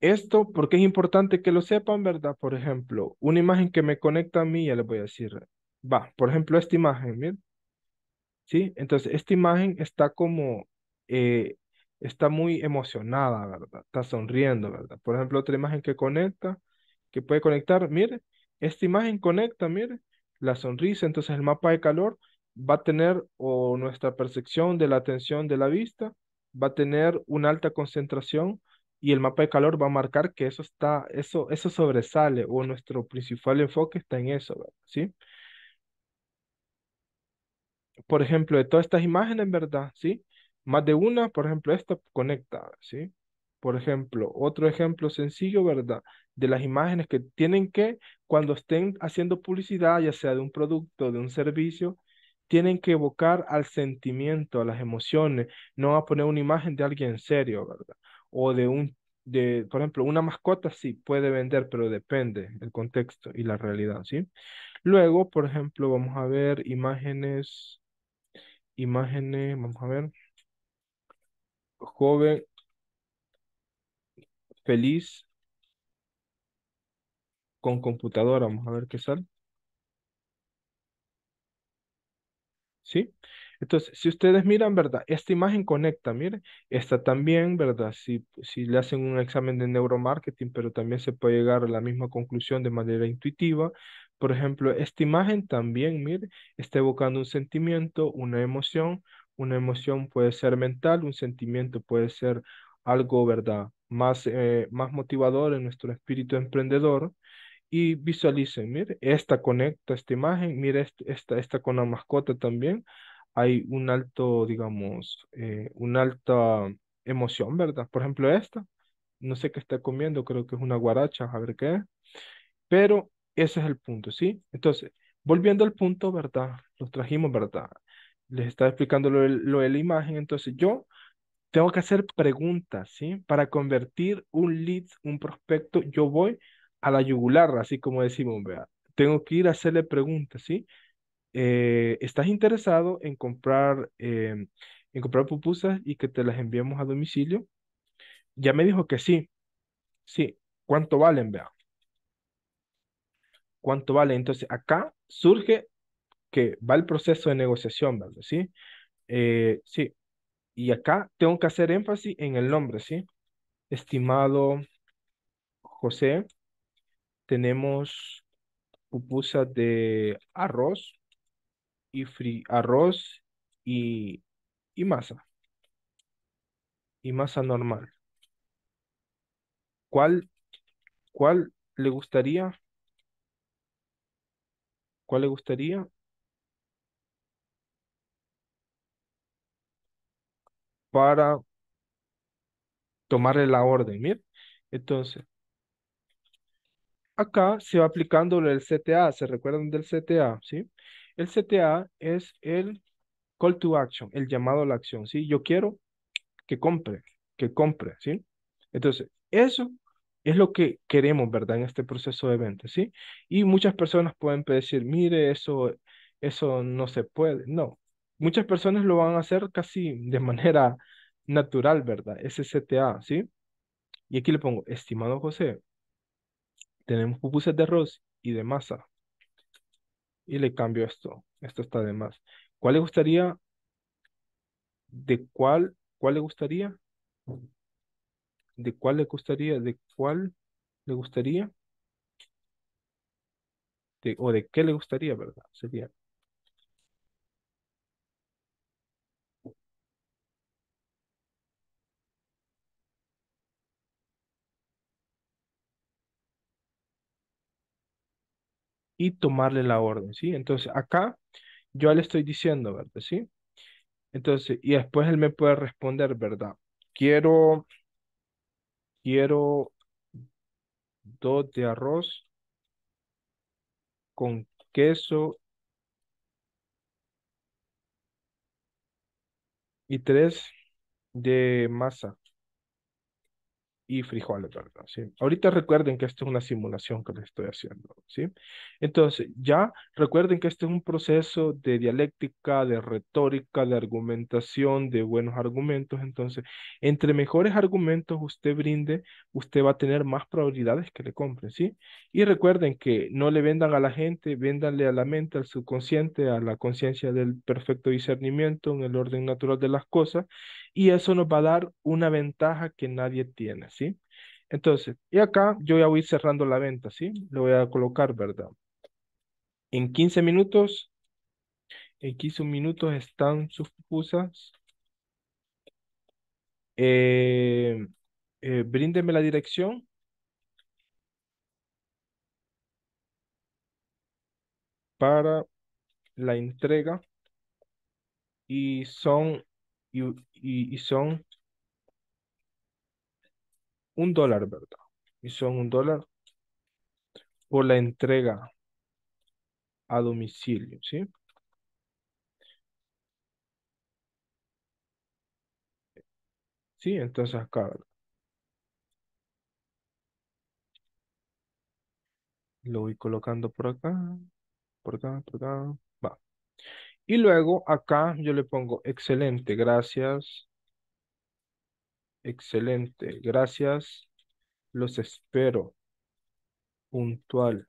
[SPEAKER 1] Esto porque es importante que lo sepan, ¿verdad? Por ejemplo, una imagen que me conecta a mí, ya les voy a decir, va, por ejemplo, esta imagen, ¿Verdad? ¿Sí? Entonces, esta imagen está como, eh, está muy emocionada, ¿verdad? Está sonriendo, ¿verdad? Por ejemplo, otra imagen que conecta, que puede conectar, mire, esta imagen conecta, mire, la sonrisa, entonces el mapa de calor va a tener, o nuestra percepción de la atención de la vista, va a tener una alta concentración y el mapa de calor va a marcar que eso está, eso, eso sobresale o nuestro principal enfoque está en eso, ¿verdad? ¿sí? Por ejemplo, de todas estas imágenes, ¿verdad? ¿Sí? Más de una, por ejemplo, esta conecta, ¿sí? Por ejemplo, otro ejemplo sencillo, ¿verdad? De las imágenes que tienen que, cuando estén haciendo publicidad, ya sea de un producto, de un servicio, tienen que evocar al sentimiento, a las emociones. No a poner una imagen de alguien serio, ¿verdad? o de un, de, por ejemplo, una mascota sí puede vender, pero depende el contexto y la realidad, ¿sí? Luego, por ejemplo, vamos a ver imágenes, imágenes, vamos a ver, joven, feliz, con computadora, vamos a ver qué sale. ¿Sí? Entonces, si ustedes miran, ¿verdad? Esta imagen conecta, miren, esta también, ¿verdad? Si, le hacen un examen de neuromarketing, pero también se puede llegar a la misma conclusión de manera intuitiva. Por ejemplo, esta imagen también, miren, está evocando un sentimiento, una emoción. Una emoción puede ser mental, un sentimiento puede ser algo, ¿verdad? Más, eh, más motivador en nuestro espíritu emprendedor y visualicen, mire, esta conecta esta imagen, mire, esta, esta, con la mascota también, hay un alto, digamos, eh, una alta emoción, ¿verdad? Por ejemplo, esta, no sé qué está comiendo, creo que es una guaracha, a ver qué es, pero ese es el punto, ¿sí? Entonces, volviendo al punto, ¿verdad? Los trajimos, ¿verdad? Les estaba explicando lo de, la imagen, entonces yo tengo que hacer preguntas, ¿sí? Para convertir un lead, un prospecto, yo voy a la yugular, así como decimos, vea, tengo que ir a hacerle preguntas, ¿sí? Eh, estás interesado en comprar, em, en comprar pupusas y que te las enviemos a domicilio. Ya me dijo que sí. Sí, ¿cuánto valen? Vea. ¿Cuánto vale? Entonces, acá surge que va el proceso de negociación, ¿verdad? ¿Sí? Eh, sí. Y acá tengo que hacer énfasis en el nombre, ¿sí? Estimado José, tenemos pupusas de arroz y fri arroz y, masa. Y masa normal. ¿Cuál, cuál le gustaría? ¿Cuál le gustaría? Para tomarle la orden, mir Entonces, acá se va aplicando el CTA, ¿se recuerdan del CTA? ¿Sí? El CTA es el call to action, el llamado a la acción, ¿sí? Yo quiero que compre, que compre, ¿sí? Entonces, eso es lo que queremos, ¿verdad? En este proceso de venta, ¿sí? Y muchas personas pueden decir, mire, eso, eso no se puede. No, muchas personas lo van a hacer casi de manera natural, ¿verdad? Ese CTA, ¿sí? Y aquí le pongo, estimado José, tenemos pupusas de arroz y de masa y le cambio esto. Esto está de más. ¿Cuál le gustaría? ¿De cuál? ¿Cuál le gustaría? ¿De cuál le gustaría? ¿De cuál le gustaría? De, ¿O de qué le gustaría, verdad? Sería y tomarle la orden, ¿sí? Entonces, acá yo le estoy diciendo, ¿verdad? ¿Sí? Entonces, y después él me puede responder, ¿verdad? Quiero, quiero dos de arroz con queso y tres de masa y frijoles, ¿verdad? ¿Sí? Ahorita recuerden que esto es una simulación que les estoy haciendo, ¿sí? Entonces, ya recuerden que este es un proceso de dialéctica, de retórica, de argumentación, de buenos argumentos. Entonces, entre mejores argumentos usted brinde, usted va a tener más probabilidades que le compren, ¿sí? Y recuerden que no le vendan a la gente, véndanle a la mente, al subconsciente, a la conciencia del perfecto discernimiento en el orden natural de las cosas y eso nos va a dar una ventaja que nadie tiene, ¿sí? Entonces, y acá yo ya voy cerrando la venta, ¿sí? Lo voy a colocar, ¿verdad? En 15 minutos, en 15 minutos están sus pupusas. Eh, eh, bríndeme la dirección. para la entrega y son y, son un dólar, ¿verdad? Y son un dólar por la entrega a domicilio, ¿sí? Sí, entonces acá. Lo voy colocando por acá, por acá, por acá. Va. Y luego acá yo le pongo excelente, gracias. Excelente, gracias. Los espero. Puntual.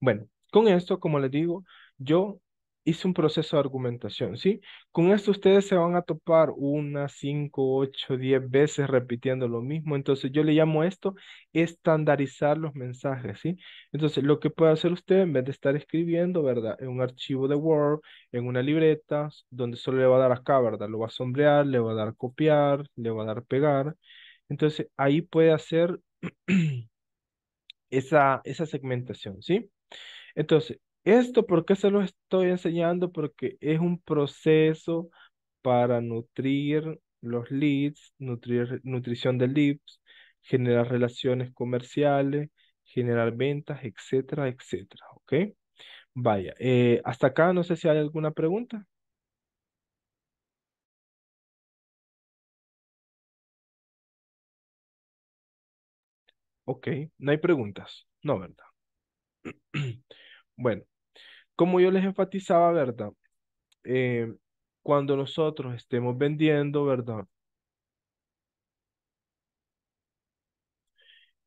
[SPEAKER 1] Bueno, con esto, como les digo, yo hice un proceso de argumentación, ¿sí? Con esto ustedes se van a topar una, cinco, ocho, diez veces repitiendo lo mismo. Entonces yo le llamo esto estandarizar los mensajes, ¿sí? Entonces lo que puede hacer usted en vez de estar escribiendo, ¿verdad? En un archivo de Word, en una libreta, donde solo le va a dar acá, ¿verdad? Lo va a sombrear, le va a dar copiar, le va a dar pegar. Entonces ahí puede hacer esa, esa segmentación, ¿sí? Entonces, esto, ¿por qué se lo estoy enseñando? Porque es un proceso para nutrir los leads, nutrir, nutrición de leads, generar relaciones comerciales, generar ventas, etcétera, etcétera. ¿Ok? Vaya, eh, hasta acá no sé si hay alguna pregunta. Ok, no hay preguntas, no, ¿verdad? bueno, como yo les enfatizaba, ¿verdad? Eh, cuando nosotros estemos vendiendo, ¿verdad?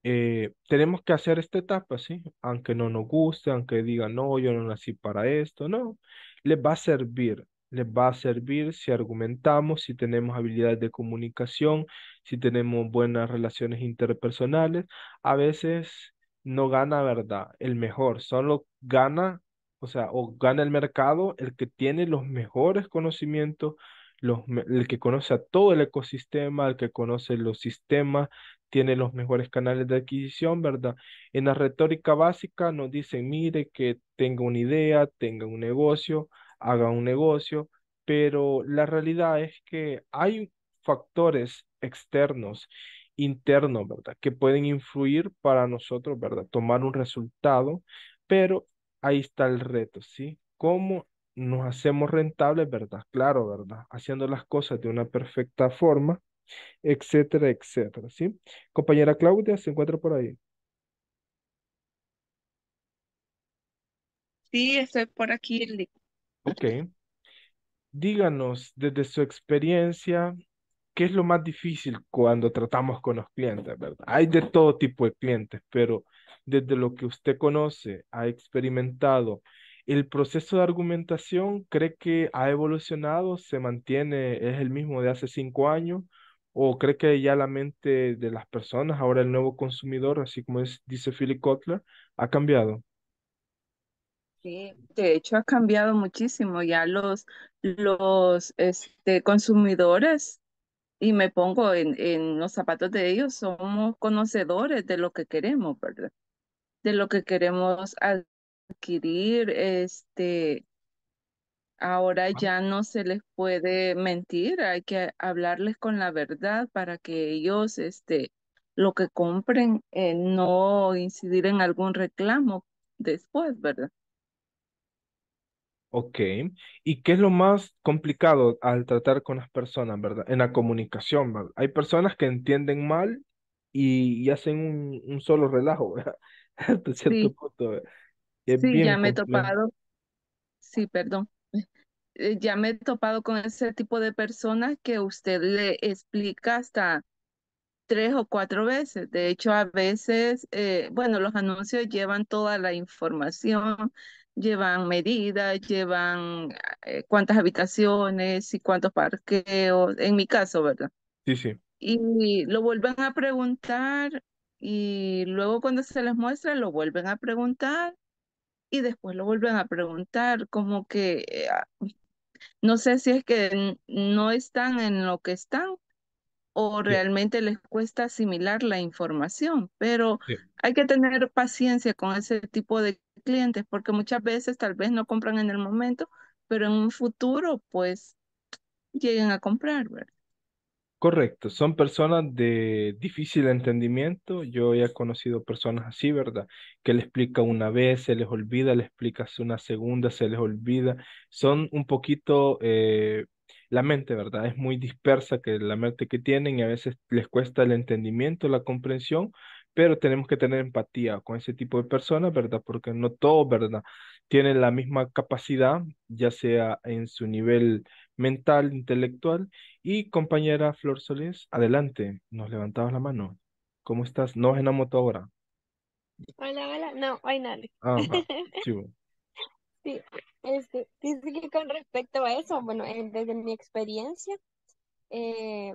[SPEAKER 1] Eh, tenemos que hacer esta etapa, ¿sí? Aunque no nos guste, aunque digan, no, yo no nací para esto, no, les va a servir, les va a servir si argumentamos, si tenemos habilidades de comunicación, si tenemos buenas relaciones interpersonales. A veces no gana, ¿verdad? El mejor, solo gana o sea, o gana el mercado el que tiene los mejores conocimientos, los, el que conoce a todo el ecosistema, el que conoce los sistemas, tiene los mejores canales de adquisición, ¿verdad? En la retórica básica nos dicen, mire, que tenga una idea, tenga un negocio, haga un negocio, pero la realidad es que hay factores externos, internos, ¿verdad? Que pueden influir para nosotros, ¿verdad? Tomar un resultado, pero ahí está el reto, ¿sí? ¿Cómo nos hacemos rentables, verdad? Claro, ¿verdad? Haciendo las cosas de una perfecta forma, etcétera, etcétera, ¿sí? Compañera Claudia, ¿se encuentra por ahí?
[SPEAKER 2] Sí, estoy por aquí.
[SPEAKER 1] Ok. Díganos, desde su experiencia, ¿qué es lo más difícil cuando tratamos con los clientes, verdad? Hay de todo tipo de clientes, pero desde lo que usted conoce, ha experimentado, ¿el proceso de argumentación cree que ha evolucionado, se mantiene, es el mismo de hace cinco años? ¿O cree que ya la mente de las personas, ahora el nuevo consumidor, así como es, dice Philip Kotler, ha cambiado?
[SPEAKER 2] Sí, de hecho ha cambiado muchísimo. Ya los, los este, consumidores, y me pongo en, en, los zapatos de ellos, somos conocedores de lo que queremos, ¿verdad? de lo que queremos adquirir. Este, ahora ya no se les puede mentir, hay que hablarles con la verdad para que ellos, este, lo que compren, eh, no incidir en algún reclamo después, ¿verdad?
[SPEAKER 1] Ok. ¿Y qué es lo más complicado al tratar con las personas, verdad? En la comunicación, ¿verdad? Hay personas que entienden mal y, y hacen un, un, solo relajo, ¿verdad? Eh. sí. ya me he topado.
[SPEAKER 2] Sí, perdón. Eh, ya me he topado con ese tipo de personas que usted le explica hasta tres o cuatro veces. De hecho, a veces, eh, bueno, los anuncios llevan toda la información, llevan medidas, llevan cuántas habitaciones y cuántos parqueos, en mi caso, ¿verdad? Sí, sí. Y lo vuelven a preguntar y luego cuando se les muestra lo vuelven a preguntar y después lo vuelven a preguntar, como que eh, ah, no sé si es que no están en lo que están o realmente les cuesta asimilar la información, pero hay que tener paciencia con ese tipo de clientes porque muchas veces tal vez no compran en el momento, pero en un futuro pues lleguen a comprar, ¿verdad?
[SPEAKER 1] Correcto, son personas de difícil entendimiento. Yo he conocido personas así, ¿verdad? Que le explica una vez, se les olvida, le explicas una segunda, se les olvida. Son un poquito, eh, la mente, ¿verdad? Es muy dispersa que la mente que tienen y a veces les cuesta el entendimiento, la comprensión, pero tenemos que tener empatía con ese tipo de personas, ¿verdad? Porque no todos, ¿verdad? Tienen la misma capacidad, ya sea en su nivel mental, intelectual, y compañera Flor Solís, adelante, nos levantamos la mano. ¿Cómo estás? ¿No es en la moto ahora? Hola, hola.
[SPEAKER 4] No, hoy nadie. Ah,
[SPEAKER 1] sí,
[SPEAKER 4] este, que con respecto a eso, bueno, eh, desde mi experiencia, eh,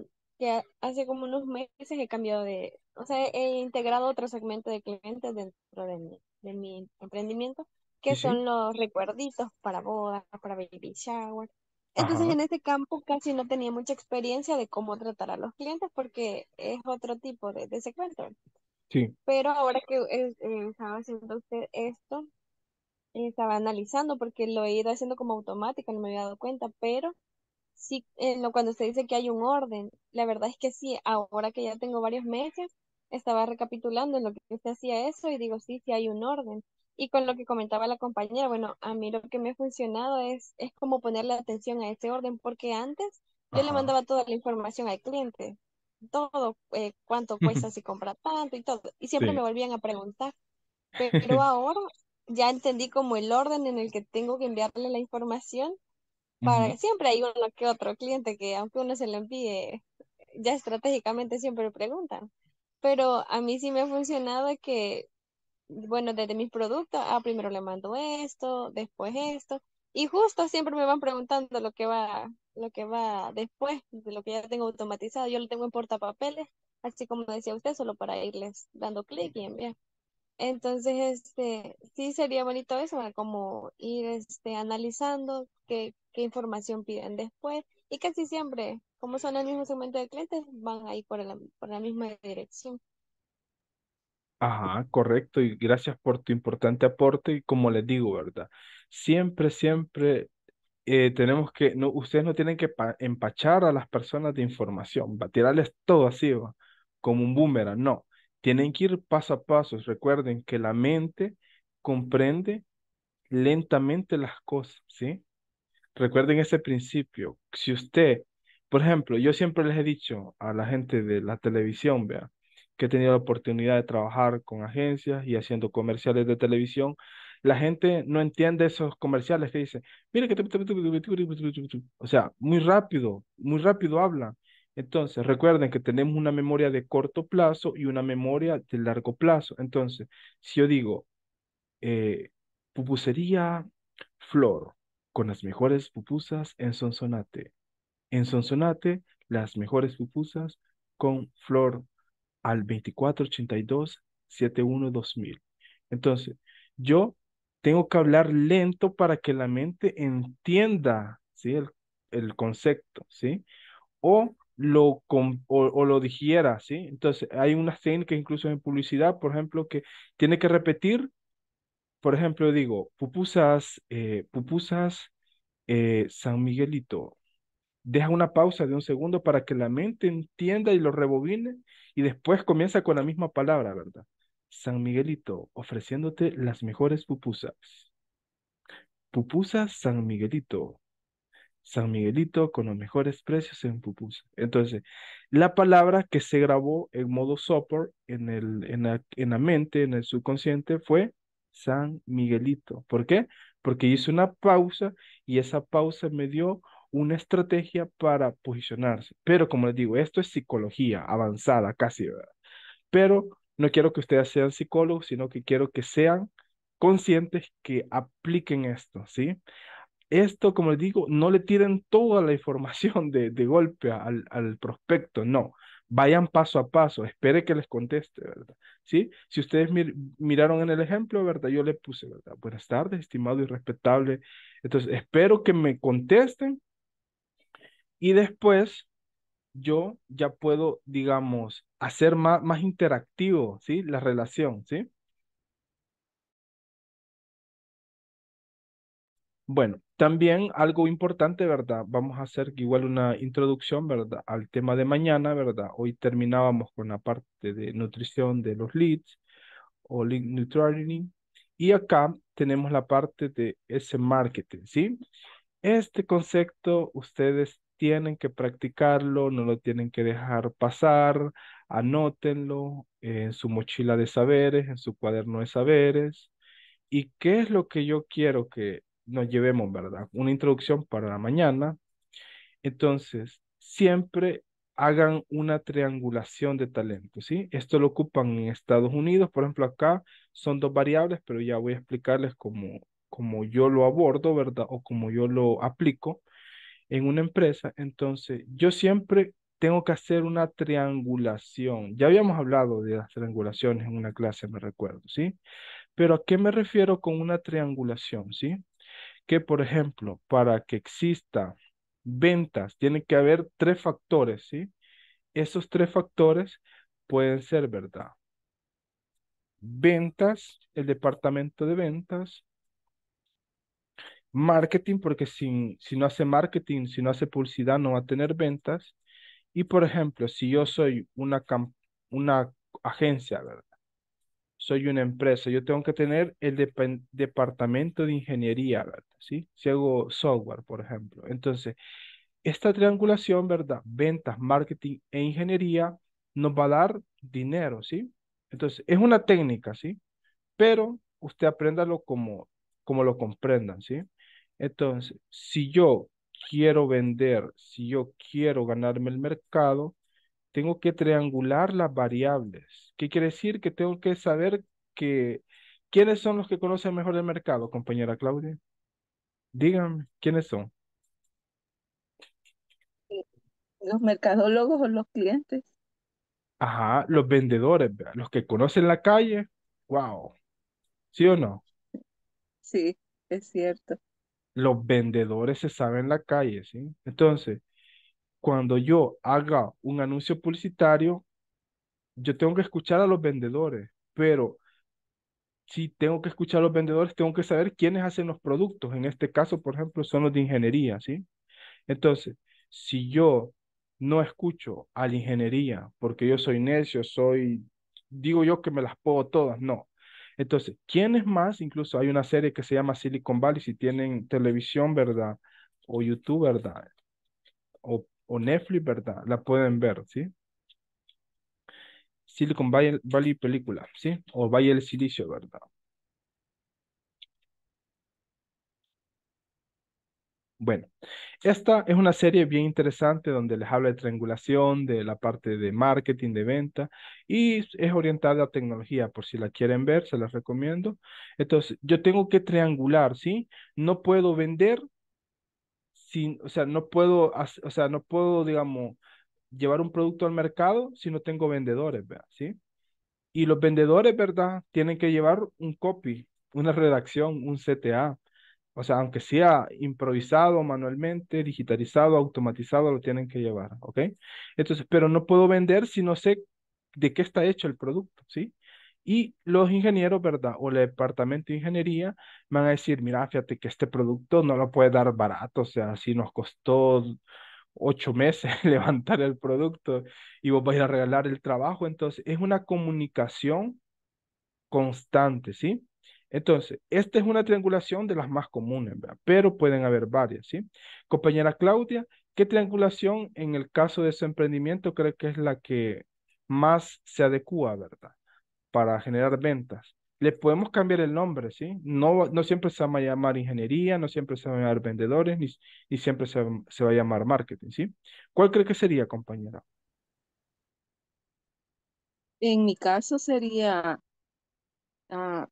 [SPEAKER 4] hace como unos meses he cambiado de, o sea, he integrado otro segmento de clientes dentro de mi, emprendimiento, que son los recuerditos para bodas, para baby shower, entonces en ese campo casi no tenía mucha experiencia de cómo tratar a los clientes porque es otro tipo de, de Sí. Pero ahora que eh, eh, estaba haciendo usted esto, estaba analizando porque lo he ido haciendo como automática, no me había dado cuenta, pero sí, eh, cuando usted dice que hay un orden, la verdad es que sí, ahora que ya tengo varios meses, estaba recapitulando en lo que usted hacía eso y digo, sí, sí hay un orden. Y con lo que comentaba la compañera, bueno, a mí lo que me ha funcionado es, es como ponerle atención a ese orden, porque antes yo le mandaba toda la información al cliente, todo, eh, cuánto cuesta si compra tanto y todo, y siempre me volvían a preguntar. Pero ahora ya entendí como el orden en el que tengo que enviarle la información. Para, Siempre hay uno que otro cliente que aunque uno se lo envíe, ya estratégicamente siempre preguntan. Pero a mí sí me ha funcionado que bueno, desde mis productos, ah, primero le mando esto, después esto, y justo siempre me van preguntando lo que va, lo que va después, de lo que ya tengo automatizado, yo lo tengo en portapapeles, así como decía usted, solo para irles dando clic y enviar. Entonces, este, sí sería bonito eso, como ir este, analizando qué, información piden después, y casi siempre, como son el mismo segmento de clientes, van a ir por por la misma dirección.
[SPEAKER 1] Ajá, correcto, y gracias por tu importante aporte. Y como les digo, ¿verdad? Siempre, siempre eh, tenemos que, no, ustedes no tienen que empachar a las personas de información, va, tirarles todo así, como un boomerang, no. Tienen que ir paso a paso. Recuerden que la mente comprende lentamente las cosas, ¿sí? Recuerden ese principio. Si usted, por ejemplo, yo siempre les he dicho a la gente de la televisión, vea, que he tenido la oportunidad de trabajar con agencias y haciendo comerciales de televisión, la gente no entiende esos comerciales que dicen, mire que... O sea, muy rápido, muy rápido habla. Entonces, recuerden que tenemos una memoria de corto plazo y una memoria de largo plazo. Entonces, si yo digo, eh, pupusería Flor, con las mejores pupusas en Sonsonate. En Sonsonate, las mejores pupusas con Flor al 2482-712000. Entonces, yo tengo que hablar lento para que la mente entienda ¿sí? el, el concepto, ¿sí? O lo, lo dijera, ¿sí? Entonces, hay unas técnicas incluso en publicidad, por ejemplo, que tiene que repetir, por ejemplo, digo, pupusas, eh, pupusas eh, San Miguelito, Deja una pausa de un segundo para que la mente entienda y lo rebobine y después comienza con la misma palabra, ¿verdad? San Miguelito, ofreciéndote las mejores pupusas. Pupusas San Miguelito. San Miguelito con los mejores precios en pupusas. Entonces, la palabra que se grabó en modo sopor en, el, en, la, en la mente, en el subconsciente, fue San Miguelito. ¿Por qué? Porque hice una pausa y esa pausa me dio una estrategia para posicionarse. Pero como les digo, esto es psicología avanzada casi, ¿verdad? Pero no quiero que ustedes sean psicólogos, sino que quiero que sean conscientes que apliquen esto, ¿sí? Esto, como les digo, no le tiren toda la información de, golpe al, prospecto, no vayan paso a paso, espere que les conteste, ¿verdad? ¿Sí? Si ustedes miraron en el ejemplo, ¿verdad? Yo le puse, ¿verdad? Buenas tardes, estimado y respetable. Entonces, espero que me contesten y después yo ya puedo, digamos, hacer más, más interactivo, ¿sí? La relación, ¿sí? Bueno, también algo importante, ¿verdad? Vamos a hacer igual una introducción, ¿verdad? Al tema de mañana, ¿verdad? Hoy terminábamos con la parte de nutrición de los leads o lead neutrality. Y acá tenemos la parte de ese marketing, ¿sí? Este concepto ustedes tienen que practicarlo, no lo tienen que dejar pasar, anótenlo en su mochila de saberes, en su cuaderno de saberes. ¿Y qué es lo que yo quiero que nos llevemos, verdad? Una introducción para la mañana. Entonces, siempre hagan una triangulación de talento ¿sí? Esto lo ocupan en Estados Unidos, por ejemplo, acá son dos variables, pero ya voy a explicarles como cómo yo lo abordo, ¿verdad? O cómo yo lo aplico en una empresa, entonces yo siempre tengo que hacer una triangulación. Ya habíamos hablado de las triangulaciones en una clase, me recuerdo, ¿sí? Pero ¿a qué me refiero con una triangulación, sí? Que, por ejemplo, para que exista ventas, tiene que haber tres factores, ¿sí? Esos tres factores pueden ser, ¿verdad? Ventas, el departamento de ventas, marketing, porque si, si no hace marketing, si no hace publicidad, no va a tener ventas. Y por ejemplo, si yo soy una, una agencia, ¿verdad? Soy una empresa, yo tengo que tener el departamento de ingeniería, ¿verdad? ¿Sí? Si hago software, por ejemplo. Entonces, esta triangulación, ¿verdad? Ventas, marketing e ingeniería nos va a dar dinero, ¿sí? Entonces, es una técnica, ¿sí? Pero usted apréndalo como, como lo comprendan, ¿sí? Entonces, si yo quiero vender, si yo quiero ganarme el mercado, tengo que triangular las variables. ¿Qué quiere decir? Que tengo que saber que, quiénes son los que conocen mejor el mercado, compañera Claudia. Díganme, ¿quiénes son?
[SPEAKER 2] Los mercadólogos o los clientes.
[SPEAKER 1] Ajá, los vendedores, los que conocen la calle. Wow. ¿Sí o no?
[SPEAKER 2] Sí, es cierto
[SPEAKER 1] los vendedores se saben la calle, ¿sí? Entonces, cuando yo haga un anuncio publicitario, yo tengo que escuchar a los vendedores, pero si tengo que escuchar a los vendedores, tengo que saber quiénes hacen los productos. En este caso, por ejemplo, son los de ingeniería, ¿sí? Entonces, si yo no escucho a la ingeniería porque yo soy necio, soy, digo yo que me las puedo todas, no. Entonces, ¿quiénes más? Incluso hay una serie que se llama Silicon Valley, si tienen televisión, ¿verdad? O YouTube, ¿verdad? O, Netflix, ¿verdad? La pueden ver, ¿sí? Silicon Valley, Valley película, ¿sí? O Valle del Silicio, ¿verdad? Bueno, esta es una serie bien interesante donde les habla de triangulación, de la parte de marketing, de venta, y es orientada a tecnología, por si la quieren ver, se las recomiendo. Entonces, yo tengo que triangular, ¿sí? No puedo vender, sin, o sea, no puedo, o sea, no puedo, digamos, llevar un producto al mercado si no tengo vendedores, ¿Sí? Y los vendedores, ¿verdad? Tienen que llevar un copy, una redacción, un CTA, o sea, aunque sea improvisado, manualmente, digitalizado, automatizado, lo tienen que llevar, ¿ok? Entonces, pero no puedo vender si no sé de qué está hecho el producto, ¿sí? Y los ingenieros, ¿verdad? O el departamento de ingeniería me van a decir, mira, fíjate que este producto no lo puede dar barato, o sea, si nos costó ocho meses levantar el producto y vos vais a regalar el trabajo, entonces es una comunicación constante, ¿sí? Entonces, esta es una triangulación de las más comunes, ¿verdad? pero pueden haber varias, ¿sí? Compañera Claudia, ¿qué triangulación en el caso de su emprendimiento cree que es la que más se adecua, verdad? Para generar ventas. Le podemos cambiar el nombre, ¿sí? No, no siempre se va a llamar ingeniería, no siempre se va a llamar vendedores, ni, siempre se, se va a llamar marketing, ¿sí? ¿Cuál cree que sería, compañera?
[SPEAKER 2] En mi caso sería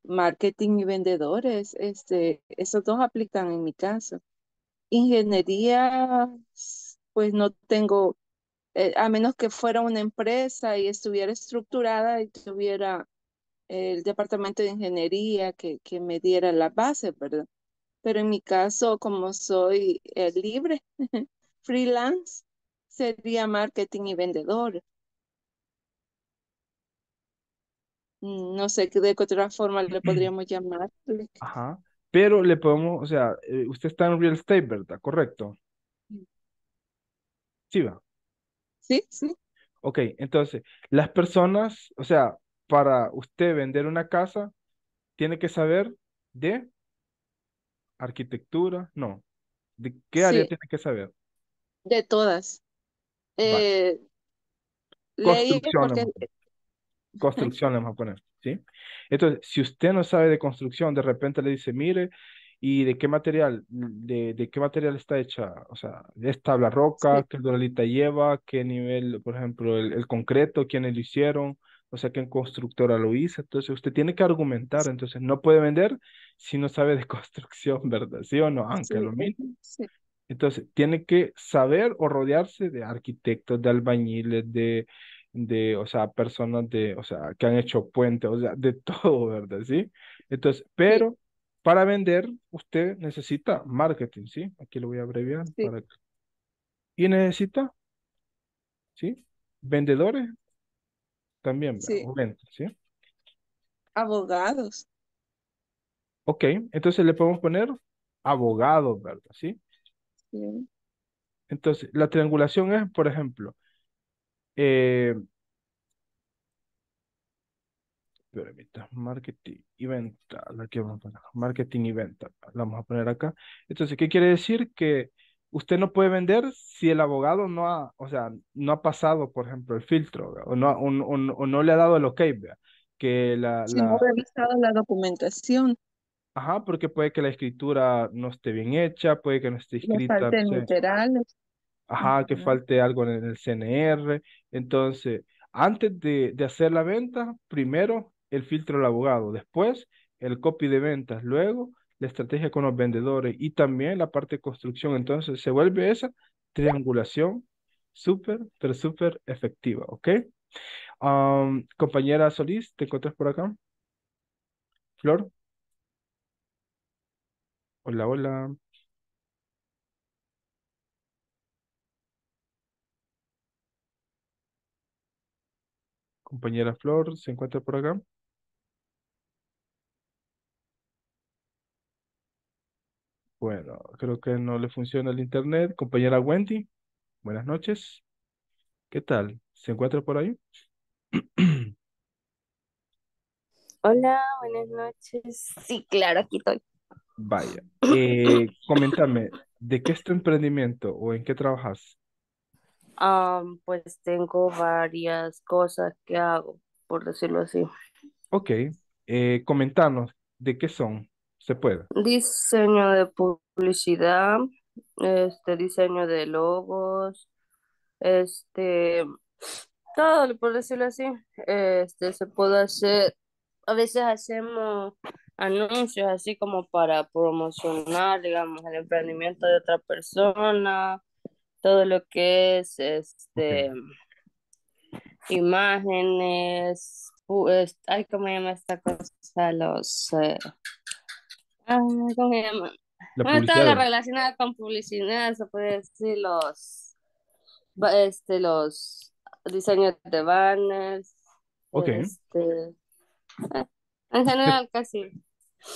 [SPEAKER 2] marketing y vendedores, este, esos dos aplican en mi caso. Ingeniería, pues no tengo, eh, a menos que fuera una empresa y estuviera estructurada y tuviera el departamento de ingeniería que, que me diera la base, ¿verdad? Pero en mi caso, como soy eh, libre, freelance, sería marketing y vendedor. Mm, no sé de qué otra forma le mm. podríamos llamar.
[SPEAKER 1] Ajá. Pero le podemos, o sea, eh, usted está en real estate, ¿verdad? Correcto. Sí, va. Sí, sí. Ok, entonces, las personas, o sea, para usted vender una casa, tiene que saber de arquitectura, no. ¿De qué área tiene que saber?
[SPEAKER 2] De todas. Eh,
[SPEAKER 1] Construcción le vamos a poner, ¿sí? Entonces, si usted no sabe de construcción, de repente le dice, mire, ¿y de qué material, de, de qué material está hecha? O sea, esta tabla roca? ¿Qué duralita lleva? ¿Qué nivel, por ejemplo, el, el concreto? ¿Quiénes lo hicieron? O sea, ¿qué constructora lo hizo? Entonces, usted tiene que argumentar. Entonces, no puede vender si no sabe de construcción, ¿verdad? ¿Sí o no? Aunque lo mismo. Entonces, tiene que saber o rodearse de arquitectos, de albañiles, de de, o sea, personas de, o sea, que han hecho puentes, o sea, de todo, ¿verdad? Sí. Entonces, pero para vender, usted necesita marketing, ¿sí? Aquí lo voy a abreviar. Y necesita, ¿sí? Vendedores también, sí. ¿sí?
[SPEAKER 2] Abogados.
[SPEAKER 1] Ok, entonces le podemos poner abogados, ¿verdad? ¿Sí? sí. Entonces, la triangulación es, por ejemplo, eh, marketing y venta, vamos a poner, marketing y venta, la vamos a poner acá. Entonces, ¿qué quiere decir? Que usted no puede vender si el abogado no ha, o sea, no ha pasado, por ejemplo, el filtro, o no, o, no le ha dado el ok, que la... Si no ha
[SPEAKER 2] revisado la documentación.
[SPEAKER 1] Ajá, porque puede que la escritura no esté bien hecha, puede que no esté escrita. Que
[SPEAKER 4] falte
[SPEAKER 1] Ajá, que falte algo en el CNR. Entonces, antes de, hacer la venta, primero el filtro del abogado, después el copy de ventas, luego la estrategia con los vendedores y también la parte de construcción. Entonces, se vuelve esa triangulación súper, pero súper efectiva, ¿ok? compañera Solís, ¿te encuentras por acá? Flor. Hola, hola. Compañera Flor, ¿se encuentra por acá? Bueno, creo que no le funciona el internet. Compañera Wendy, buenas noches. ¿Qué tal? ¿Se encuentra por ahí?
[SPEAKER 3] Hola, buenas noches. Sí, claro, aquí estoy.
[SPEAKER 1] Vaya. Eh, coméntame, ¿de qué es tu emprendimiento o en qué trabajas?
[SPEAKER 3] pues tengo varias cosas que hago, por decirlo
[SPEAKER 1] así. Ok, eh, comentanos, ¿de qué son? ¿Se puede?
[SPEAKER 3] Diseño de publicidad, este diseño de logos, este, todo, por decirlo así, este, se puede hacer, a veces hacemos anuncios así como para promocionar, digamos, el emprendimiento de otra persona, todo lo que es este imágenes, ay, ¿cómo se llama esta cosa? Los eh, ¿cómo se llama? La bueno, todo lo con publicidad, se puede decir los este los diseños de banners. Ok. Este, en general casi.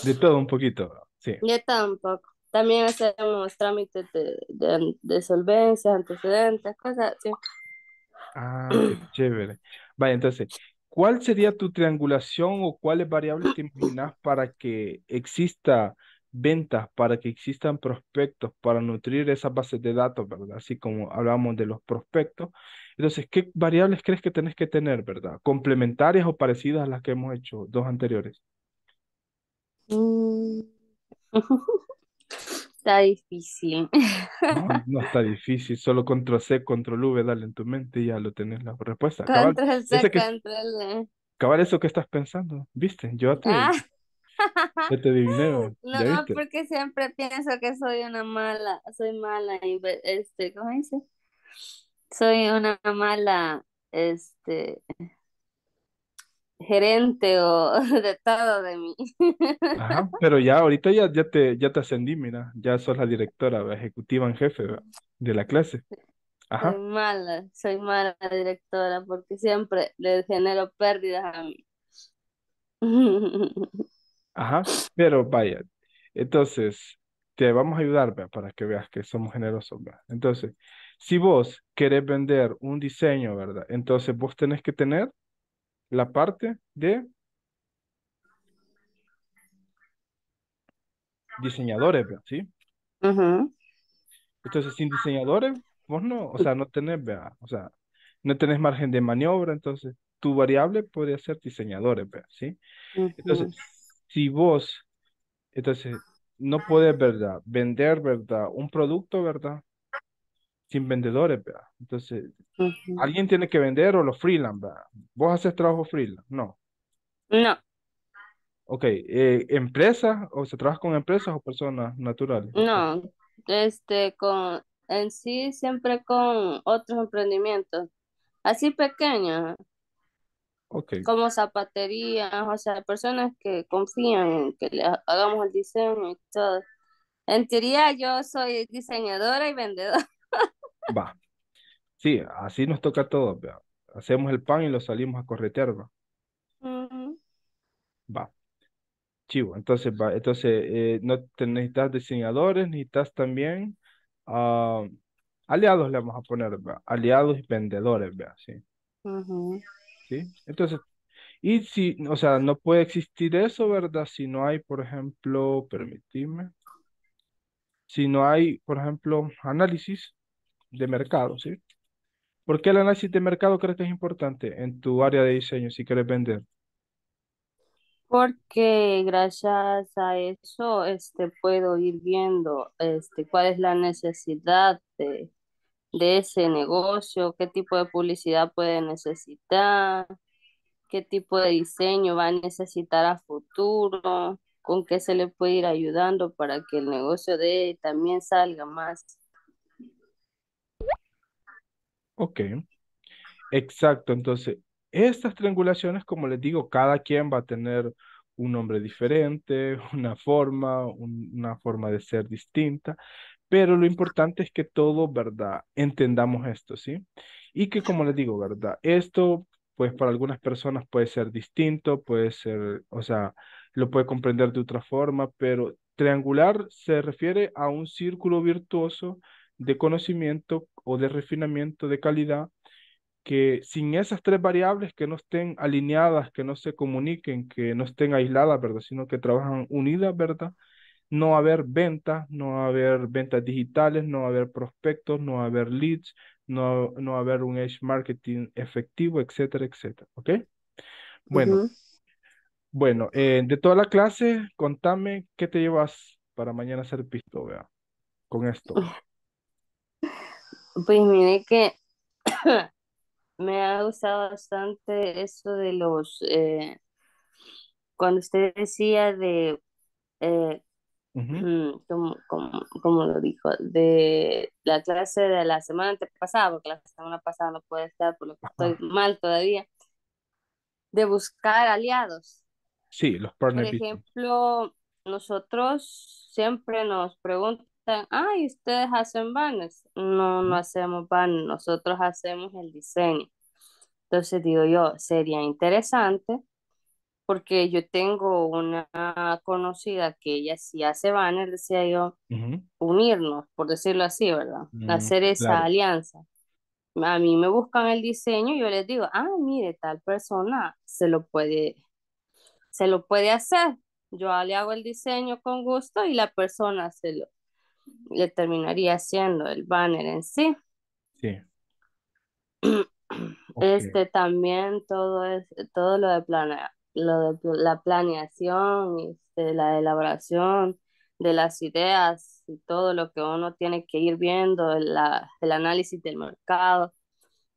[SPEAKER 1] De todo un poquito, sí.
[SPEAKER 3] De todo un poco. También hacemos trámites
[SPEAKER 1] de,
[SPEAKER 3] de, solvencia, antecedentes, cosas así.
[SPEAKER 1] Ah, chévere. Vaya, entonces, ¿cuál sería tu triangulación o cuáles variables te imaginas para que exista ventas, para que existan prospectos, para nutrir esas bases de datos, ¿verdad? Así como hablamos de los prospectos. Entonces, ¿qué variables crees que tenés que tener, ¿verdad? ¿Complementarias o parecidas a las que hemos hecho dos anteriores?
[SPEAKER 3] Mm. está difícil.
[SPEAKER 1] No, está difícil, solo control C, control V, dale en tu mente y ya lo tenés la respuesta. Control C,
[SPEAKER 3] control
[SPEAKER 1] cabal eso que estás pensando, ¿viste? Yo te, ti, ah. te No, porque
[SPEAKER 3] siempre pienso que soy una mala, soy mala, este, ¿cómo dice? Soy una mala, este, gerente o de todo de mí. Ajá,
[SPEAKER 1] pero ya ahorita ya, ya, te, ya te ascendí, mira, ya sos la directora, ejecutiva en jefe de la clase. Ajá. Soy
[SPEAKER 3] mala, soy mala directora porque siempre le genero pérdidas a mí.
[SPEAKER 1] Ajá, pero vaya, entonces te vamos a ayudar para que veas que somos generosos. Entonces, si vos querés vender un diseño, ¿verdad? Entonces vos tenés que tener la parte de diseñadores, ¿sí? Entonces, sin diseñadores, vos no, o sea, no tenés, o sea, no tenés margen de maniobra, entonces tu variable podría ser diseñadores, ¿sí? Entonces, si vos, entonces, no puedes, ¿verdad? Vender, ¿verdad? Un producto, ¿verdad? sin vendedores, ¿verdad? Entonces, alguien tiene que vender o los freelance, ¿Vos haces trabajo freelance? No. No. Ok, eh, ¿empresas o se trabaja con empresas o personas naturales?
[SPEAKER 3] No, este, con, en sí siempre con otros emprendimientos, así pequeños. Ok. Como zapaterías, o sea, personas que confían en que le hagamos el diseño y todo. En teoría yo soy diseñadora y vendedora.
[SPEAKER 1] Va. Sí, así nos toca todo Hacemos el pan y lo salimos a corretear. Va. va. Chivo, entonces va. Entonces, eh, no necesitas diseñadores, necesitas también ah, aliados, le vamos a poner, aliados y vendedores, ¿vea? Sí. sí. Entonces, y si, o sea, no puede existir eso, ¿verdad? Si no hay, por ejemplo, permitirme si no hay, por ejemplo, análisis, de mercado, ¿sí? ¿Por qué el análisis de mercado crees que es importante en tu área de diseño si quieres vender?
[SPEAKER 3] Porque gracias a eso este, puedo ir viendo este, cuál es la necesidad de, ese negocio, qué tipo de publicidad puede necesitar, qué tipo de diseño va a necesitar a futuro, con qué se le puede ir ayudando para que el negocio de él también salga más
[SPEAKER 1] Ok, exacto. Entonces, estas triangulaciones, como les digo, cada quien va a tener un nombre diferente, una forma, una forma de ser distinta, pero lo importante es que todo, ¿verdad? Entendamos esto, ¿sí? Y que, como les digo, ¿verdad? Esto, pues para algunas personas puede ser distinto, puede ser, o sea, lo puede comprender de otra forma, pero triangular se refiere a un círculo virtuoso de conocimiento o de refinamiento de calidad, que sin esas tres variables que no estén alineadas, que no se comuniquen, que no estén aisladas, ¿verdad? Sino que trabajan unidas, ¿verdad? No va a haber ventas, no va a haber ventas digitales, no va a haber prospectos, no va a haber leads, no, no va a haber un edge marketing efectivo, etcétera, etcétera, ¿ok? Bueno, bueno, eh, de toda la clase, contame qué te llevas para mañana ser pisto, con esto. Oh.
[SPEAKER 3] Pues mire que me ha gustado bastante eso de los, eh, cuando usted decía de, eh, mm, como, lo dijo, de la clase de la semana pasada, porque la semana pasada no puede estar, por lo que estoy mal todavía, de buscar aliados.
[SPEAKER 1] Sí, los partners. Por
[SPEAKER 3] ejemplo, nosotros siempre nos preguntan Ah, ay, ¿ustedes hacen banners? No, no hacemos banners, nosotros hacemos el diseño. Entonces digo yo, sería interesante porque yo tengo una conocida que ella sí hace banner, decía yo, unirnos, por decirlo así, ¿verdad? Mm, hacer esa alianza. A mí me buscan el diseño y yo les digo, ah, mire, tal persona se lo puede, se lo puede hacer. Yo le hago el diseño con gusto y la persona se lo, le terminaría siendo el banner en sí. Sí.
[SPEAKER 1] Este
[SPEAKER 3] también todo es todo lo de planear lo de la planeación, este, la elaboración de las ideas y todo lo que uno tiene que ir viendo, el análisis del mercado,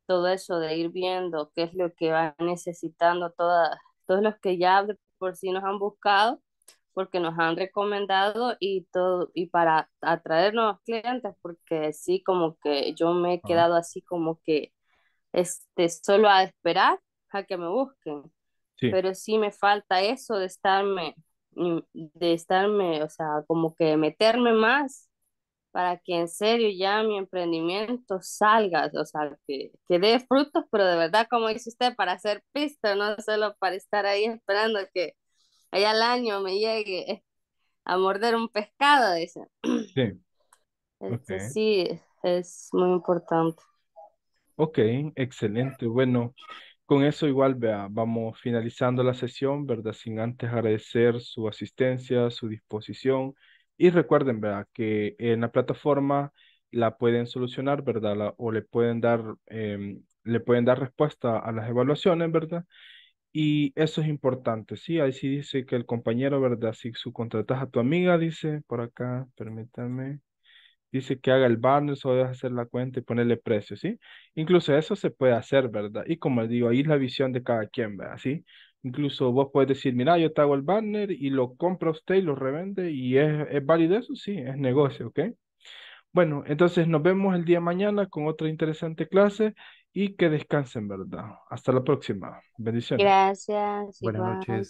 [SPEAKER 3] todo eso de ir viendo qué es lo que va necesitando todas, todos los que ya por sí nos han buscado, porque nos han recomendado y todo y para atraer nuevos clientes porque sí como que yo me he quedado así como que este solo a esperar a que me busquen pero sí me falta eso de estarme mm, de estarme o sea como que meterme más para que en serio ya mi emprendimiento salga o sea que, que dé frutos pero de verdad como dice usted para hacer pista no solo para estar ahí esperando que allá al año me llegue eh, a morder un pescado, dice. Sí. Sí, es muy importante.
[SPEAKER 1] Ok, excelente. Bueno, con eso igual vea, vamos finalizando la sesión, ¿verdad? Sin antes agradecer su asistencia, su disposición. Y recuerden, ¿verdad? Que en la plataforma la pueden solucionar, ¿verdad? o le pueden dar, em, le pueden dar respuesta a las evaluaciones, ¿verdad? Y eso es importante, ¿sí? Ahí sí dice que el compañero, ¿verdad? Si subcontratas a tu amiga, dice, por acá, permítame, dice que haga el banner, solo debes hacer la cuenta y ponerle precio, ¿sí? Incluso eso se puede hacer, ¿verdad? Y como digo, ahí es la visión de cada quien, ¿verdad? ¿Sí? Incluso vos puedes decir, mira, yo te hago el banner y lo compra usted y lo revende y es, es válido eso, sí, es negocio, ¿ok? Bueno, entonces nos vemos el día mañana con otra interesante clase y que descansen, ¿verdad? Hasta la próxima. Bendiciones.
[SPEAKER 3] Gracias. Buenas noches.